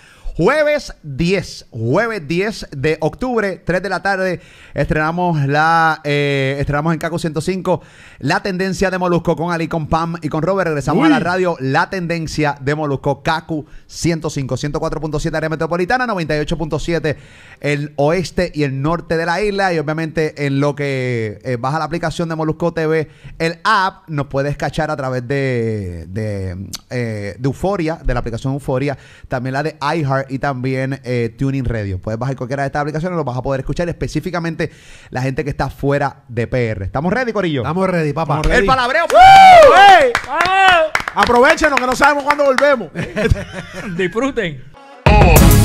Jueves 10, jueves 10 de octubre, 3 de la tarde, estrenamos la eh, estrenamos en CACU 105 La Tendencia de Molusco con Ali, con Pam y con Robert. Regresamos a la radio La Tendencia de Molusco, CACU 105, 104.7 área metropolitana, 98.7 el oeste y el norte de la isla. Y obviamente en lo que eh, baja la aplicación de Molusco TV, el app nos puede cachar a través de, de, eh, de Euforia, de la aplicación Euforia, también la de iHeart y también eh, Tuning Radio. Puedes bajar cualquiera de estas aplicaciones, lo vas a poder escuchar específicamente la gente que está fuera de PR. ¿Estamos ready, Corillo? Estamos ready, papá. El palabreo. ¡Woo! Aprovechenos que no sabemos cuándo volvemos. [LAUGHS] Disfruten. [LAUGHS]